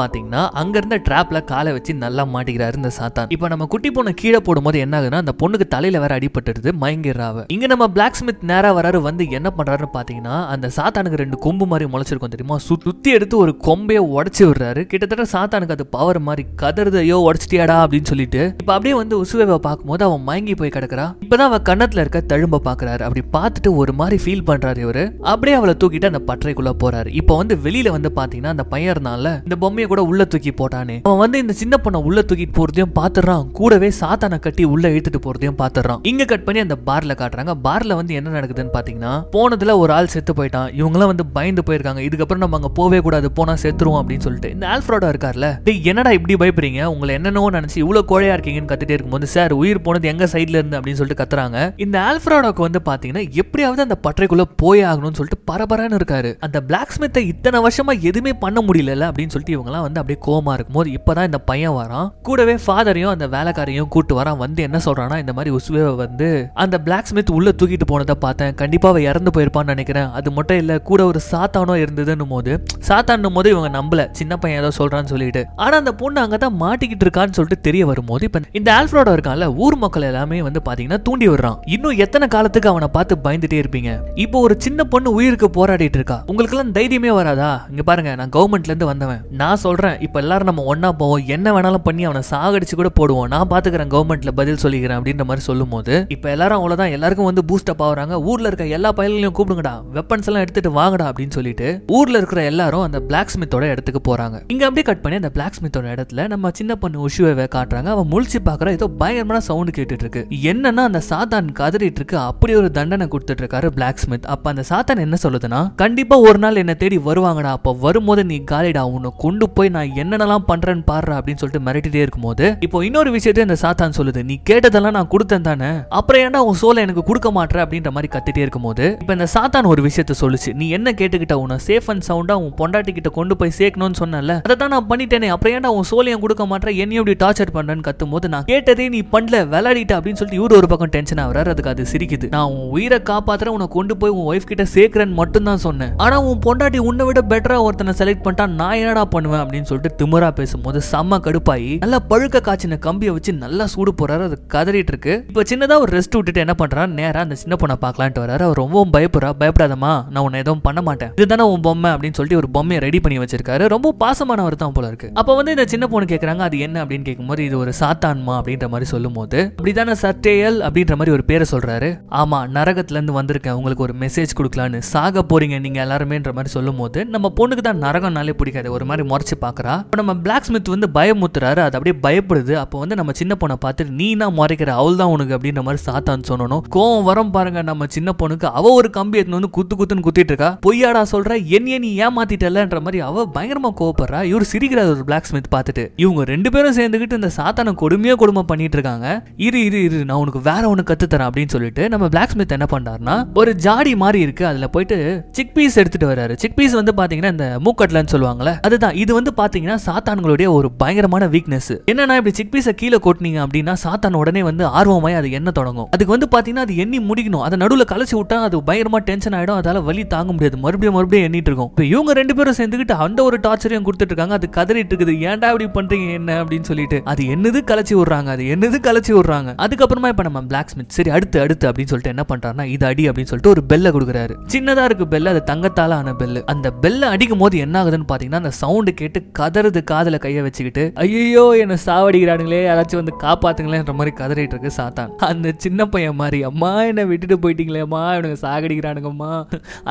அங்க இருந்த டிராப்ல காலை வச்சு நல்லா மாட்டிக்கிறாரு இந்த சாத்தான் இப்ப நம்ம குட்டி பொண்ணை கீழே போது என்ன ஆகுதுன்னா அந்த பொண்ணுக்கு தலையில வேற அடிபட்டுருது மயங்கிடுறாவ இங்க நம்ம பிளாக் ஸ்மித் நேரா வராரு வந்து என்ன பண்றாருன்னு பாத்தீங்கன்னா அந்த சாத்தானுக்கு ரெண்டு கொம்பு மாதிரி முளைச்சிருக்கும் தெரியுமா சுத்தி எடுத்து ஒரு கொம்பைய உடச்சு விடுறாரு கிட்டத்தட்ட சாத்தானுக்கு அது பவர் மாதிரி கதறது ஐயோ உடச்சிட்டியாடா அப்படின்னு சொல்லிட்டு இப்ப அப்படியே வந்து உசுவேவை பார்க்கும்போது அவன் மயங்கி போய் கிடக்குறா இப்பதான் அவன் கண்ணத்துல இருக்க தழும்ப பாக்குறாரு அப்படி பார்த்துட்டு ஒரு மாதிரி ஃபீல் பண்றாரு இவரு அப்படியே அவள் அவளை தூக்கிட்டு அந்த பற்றைக்குள்ள போறாரு இப்போ வந்து வெளியில வந்து பாத்தீங்கன்னா அந்த பையன் இருந்தால இந்த பொம்மையை கூட உள்ள தூக்கி போட்டானே அவன் வந்து இந்த சின்ன பொண்ணை உள்ள தூக்கிட்டு போறதையும் பாத்துறான் கூடவே சாத்தான கட்டி உள்ள இழுத்துட்டு போறதையும் பாத்துறான் இங்க கட் பண்ணி அந்த பார்ல காட்டுறாங்க பார்ல வந்து என்ன நடக்குதுன்னு பாத்தீங்கன்னா போனதுல ஒரு ஆள் செத்து போயிட்டான் இவங்க வந்து பயந்து போயிருக்காங்க இதுக்கப்புறம் நம்ம அங்க போவே கூடாது போனா செத்துருவோம் அப்படின்னு சொல்லிட்டு இந்த ஆல்ஃப்ரோடா இருக்கார்ல என்னடா இப்படி பயப்படுறீங்க உங்களை என்னென்னவோ நினைச்சு இவ்வளவு கோழையா இருக்கீங்கன்னு கத்துட்டே இருக்கும்போது சார் உயிர் போனது எங்க சைட்ல இருந்து அப்படின்னு சொல்லிட்டு கத்துறாங்க இந்த ஆல்ஃபரோடாக்கு வந்து பாத்தீங்கன்னா எப்படியாவது அந்த பற்றைக்குள்ள போய் ஆகணும்னு சொல்லிட்டு பரபரான்னு இருக்காரு அந்த பிளாக் ஸ்மித்தை இத்தனை வருஷமா எதுவுமே பண்ண முடியல அப்படின்னு சொல்லிட்டு இவங்க வந்து அப்படியே கோமா இருக்கும் போது இப்பதான் இந்த பையன் வரான் கூடவே ஃபாதரையும் அந்த வேலைக்காரையும் கூட்டு வரான் வந்து என்ன சொல்றான்னா இந்த மாதிரி உசுவேவை வந்து அந்த பிளாக் ஸ்மித் உள்ள தூக்கிட்டு போனதை பார்த்தேன் கண்டிப்பா அவ இறந்து போயிருப்பான்னு நினைக்கிறேன் அது மட்டும் இல்ல கூட ஒரு சாத்தானோ இருந்ததுன்னு போது சாத்தானும் போது இவங்க நம்பல சின்ன பையன் ஏதோ சொல்றான்னு சொல்லிட்டு ஆனா அந்த பொண்ணு அங்கதான் மாட்டிக்கிட்டு இருக்கான்னு சொல்லிட்டு தெரிய வரும்போது இப்ப இந்த ஆல்ஃபரோட இருக்கான்ல ஊர் மக்கள் எல்லாமே வந்து பாத்தீங்கன்னா தூண்டி விடுறான் இன்னும் எத்தனை காலத்துக்கு அவனை பார்த்து பயந்துட்டே இருப்பீங்க இப்போ ஒரு சின்ன பொண்ணு உயிருக்கு உயிருக்கு போராடிட்டு இருக்கா உங்களுக்கு எல்லாம் தைரியமே வராதா இங்க பாருங்க நான் கவர்மெண்ட்ல இருந்து வந்தவன் நான் சொல்றேன் இப்ப எல்லாரும் நம்ம ஒன்னா போவோம் என்ன வேணாலும் பண்ணி அவனை சாகடிச்சு கூட போடுவோம் நான் பாத்துக்கிறேன் கவர்மெண்ட்ல பதில் சொல்லிக்கிறேன் அப்படின்ற மாதிரி சொல்லும் போது இப்ப எல்லாரும் அவ்வளவுதான் எல்லாருக்கும் வந்து பூஸ்ட் அப் ஆகுறாங்க ஊர்ல இருக்க எல்லா பயல்களையும் கூப்பிடுங்கடா வெப்பன்ஸ் எல்லாம் எடுத்துட்டு வாங்கடா அப்படின்னு சொல்லிட்டு ஊர்ல இருக்கிற எல்லாரும் அந்த பிளாக் ஸ்மித்தோட இடத்துக்கு போறாங்க இங்க அப்படியே கட் பண்ணி அந்த பிளாக் ஸ்மித்தோட இடத்துல நம்ம சின்ன பொண்ணு உஷுவை காட்டுறாங்க அவன் முழிச்சு பாக்குற ஏதோ பயங்கரமான சவுண்ட் கேட்டுட்டு இருக்கு என்னன்னா அந்த சாத்தான் கதறிட்டு இருக்கு அப்படி ஒரு தண்டனை கொடுத்துட்டு இருக்காரு பிளாக் ஸ்மித் அப்ப அந்த சாத்தான் என்ன சொல்லுதுன்னா கண்டிப்பா ஒரு நாள் என்ன தேடி வருவாங்கடா அப்ப வரும்போது நீ காலிடா உன்னை கொண்டு போய் நான் என்னென்னலாம் பண்றேன்னு பாரு அப்படின்னு சொல்லிட்டு மிரட்டிட்டே இருக்கும்போது இப்போ இன்னொரு விஷயத்தை இந்த சாத்தான் சொல்லுது நீ கேட்டதெல்லாம் நான் கொடுத்தேன் தானே அப்புறம் ஏன்னா உன் சோலை எனக்கு கொடுக்க மாட்டேற அப்படின்ற மாதிரி கத்திட்டே இருக்கும்போது இப்போ இந்த சாத்தான் ஒரு விஷயத்த சொல்லுச்சு நீ என்ன கேட்டுக்கிட்ட உன சேஃப் அண்ட் சவுண்டா உன் பொண்டாட்டி கிட்ட கொண்டு போய் சேர்க்கணும்னு சொன்னல அதை தான் நான் பண்ணிட்டேனே அப்புறம் ஏன்டா உன் சோலையும் கொடுக்க மாட்டேன் என்னையும் இப்படி டார்ச்சர் பண்றேன்னு கத்தும் போது நான் கேட்டதே நீ பண்ணல விளையாடிட்ட அப்படின்னு சொல்லிட்டு இவரு ஒரு பக்கம் டென்ஷன் ஆகிறாரு அதுக்கு அது சிரிக்குது நான் உன் உயிரை காப்பாத்துற உன்னை கொண்டு போய் உன் ஒய்ஃப் கிட்ட சேர்க்கிறேன் மட்டும்தான் சொன்னேன் ஆனால் உன் பொண்டாட்டி உன்னை விட பெட்டராக ஒருத்தனை செலக்ட் பண்ணிட்டா நான் என்னடா பண்ணுவேன் அப்படின்னு சொல்லிட்டு திமுறா பேசும்போது செம்ம கடுப்பாயி நல்லா பழுக்க காய்ச்சின கம்பியை வச்சு நல்லா சூடு போறாரு அது கதறிட்டு இருக்கு இப்போ சின்னதாக ஒரு ரெஸ்ட் விட்டுட்டு என்ன பண்றான் நேராக அந்த சின்ன பொண்ணை பார்க்கலான்ட்டு வராரு அவர் ரொம்பவும் பயப்படுறா பயப்படாதமா நான் உன்னை எதுவும் பண்ண மாட்டேன் இதுதானே உன் பொம்மை அப்படின்னு சொல்லிட்டு ஒரு பொம்மையை ரெடி பண்ணி வச்சிருக்காரு ரொம்ப பாசமானவர் தான் போல இருக்கு அப்போ வந்து இந்த சின்ன பொண்ணு கேட்குறாங்க அது என்ன அப்படின்னு கேட்கும்போது இது ஒரு சாத்தான்மா அப்படின்ற மாதிரி சொல்லும் போது அப்படிதானே சட்டேயல் அப்படின்ற மாதிரி ஒரு பேரை சொல்றாரு ஆமா நரகத்துல இருந்து வந்திருக்கேன் உங்களுக்கு ஒரு மெசேஜ் கொடுக்கலான்னு ஆக போறீங்க நீங்கள் எல்லாருமேன்ற மாதிரி சொல்லும் போது நம்ம பொண்ணுக்கு தான் நரகம்னாலே பிடிக்காது ஒரு மாதிரி முறைச்சு பார்க்குறா இப்போ நம்ம பிளாக் ஸ்மித் வந்து பயமுத்துறாரு அது அப்படியே பயப்படுது அப்போ வந்து நம்ம சின்ன பொண்ணை பார்த்துட்டு நீ தான் முறைக்கிற அவள் தான் உனக்கு அப்படின்ற மாதிரி சாத்தான்னு சொன்னணும் கோவம் வரம் பாருங்க நம்ம சின்ன பொண்ணுக்கு அவ ஒரு கம்பி எத்தனை வந்து குத்து குத்துன்னு குத்திட்டு இருக்கா பொய்யாடா சொல்ற என்னைய நீ ஏமாத்திட்டலன்ற மாதிரி அவ பயங்கரமா கோவப்படுறா இவர் சிரிக்கிறார் ஒரு பிளாக் ஸ்மித் பார்த்துட்டு இவங்க ரெண்டு பேரும் சேர்ந்துக்கிட்டு இந்த சாத்தான கொடுமையா கொடுமை பண்ணிட்டு இருக்காங்க இரு இரு இரு நான் உனக்கு வேற ஒன்று கத்து தரேன் அப்படின்னு சொல்லிட்டு நம்ம பிளாக் ஸ்மித் என்ன பண்றாருன்னா ஒரு ஜாடி மாதிரி இருக்கு அதுல போயிட்டு சிக் பீஸ் எடுத்துட்டு வராரு சிக் பீஸ் வந்து பாத்தீங்கன்னா இந்த மூக்கட்லன்னு சொல்லுவாங்கல்ல அதுதான் இது வந்து பாத்தீங்கன்னா சாத்தான்களுடைய ஒரு பயங்கரமான வீக்னஸ் என்னன்னா இப்படி சிக் பீஸை கீழே கொட்டினீங்க அப்படின்னா சாத்தான் உடனே வந்து ஆர்வமாய் அது என்ன தொடங்கும் அதுக்கு வந்து பாத்தீங்கன்னா அது எண்ணி முடிக்கணும் அதை நடுவில் கலைச்சு விட்டா அது பயங்கரமா டென்ஷன் ஆயிடும் அதால வலி தாங்க முடியாது மறுபடியும் மறுபடியும் எண்ணிட்டு இருக்கும் இப்போ இவங்க ரெண்டு பேரும் சேர்ந்துக்கிட்டு அந்த ஒரு டார்ச்சரையும் கொடுத்துட்டு இருக்காங்க அது கதறிட்டு இருக்குது ஏன்டா இப்படி பண்றீங்க என்ன அப்படின்னு சொல்லிட்டு அது என்னது கலைச்சி விடுறாங்க அது என்னது கலைச்சி விடுறாங்க அதுக்கப்புறமா இப்ப நம்ம பிளாக் ஸ்மித் சரி அடுத்து அடுத்து அப்படின்னு சொல்லிட்டு என்ன பண்றாருன்னா இது அடி அப்படின்னு சொல்லிட்டு ஒரு பெல்ல கொடுக்குறாரு சின்னதா இருக்கு பெல் அது தங்கத்தால் ஆன பெல் அந்த பெல்ல அடிக்கும் போது என்ன ஆகுதுன்னு பாத்தீங்கன்னா அந்த சவுண்டு கேட்டு கதறது காதல கையை வச்சுக்கிட்டு ஐயோ என்ன சாவடிக்கிறானுங்களே யாராச்சும் வந்து காப்பாத்துங்களேன்ற மாதிரி கதறிட்டு இருக்கு சாத்தான் அந்த சின்ன பையன் மாதிரி அம்மா என்ன விட்டுட்டு போயிட்டீங்களேம்மா இவனுங்க சாகடிக்கிறானுங்கம்மா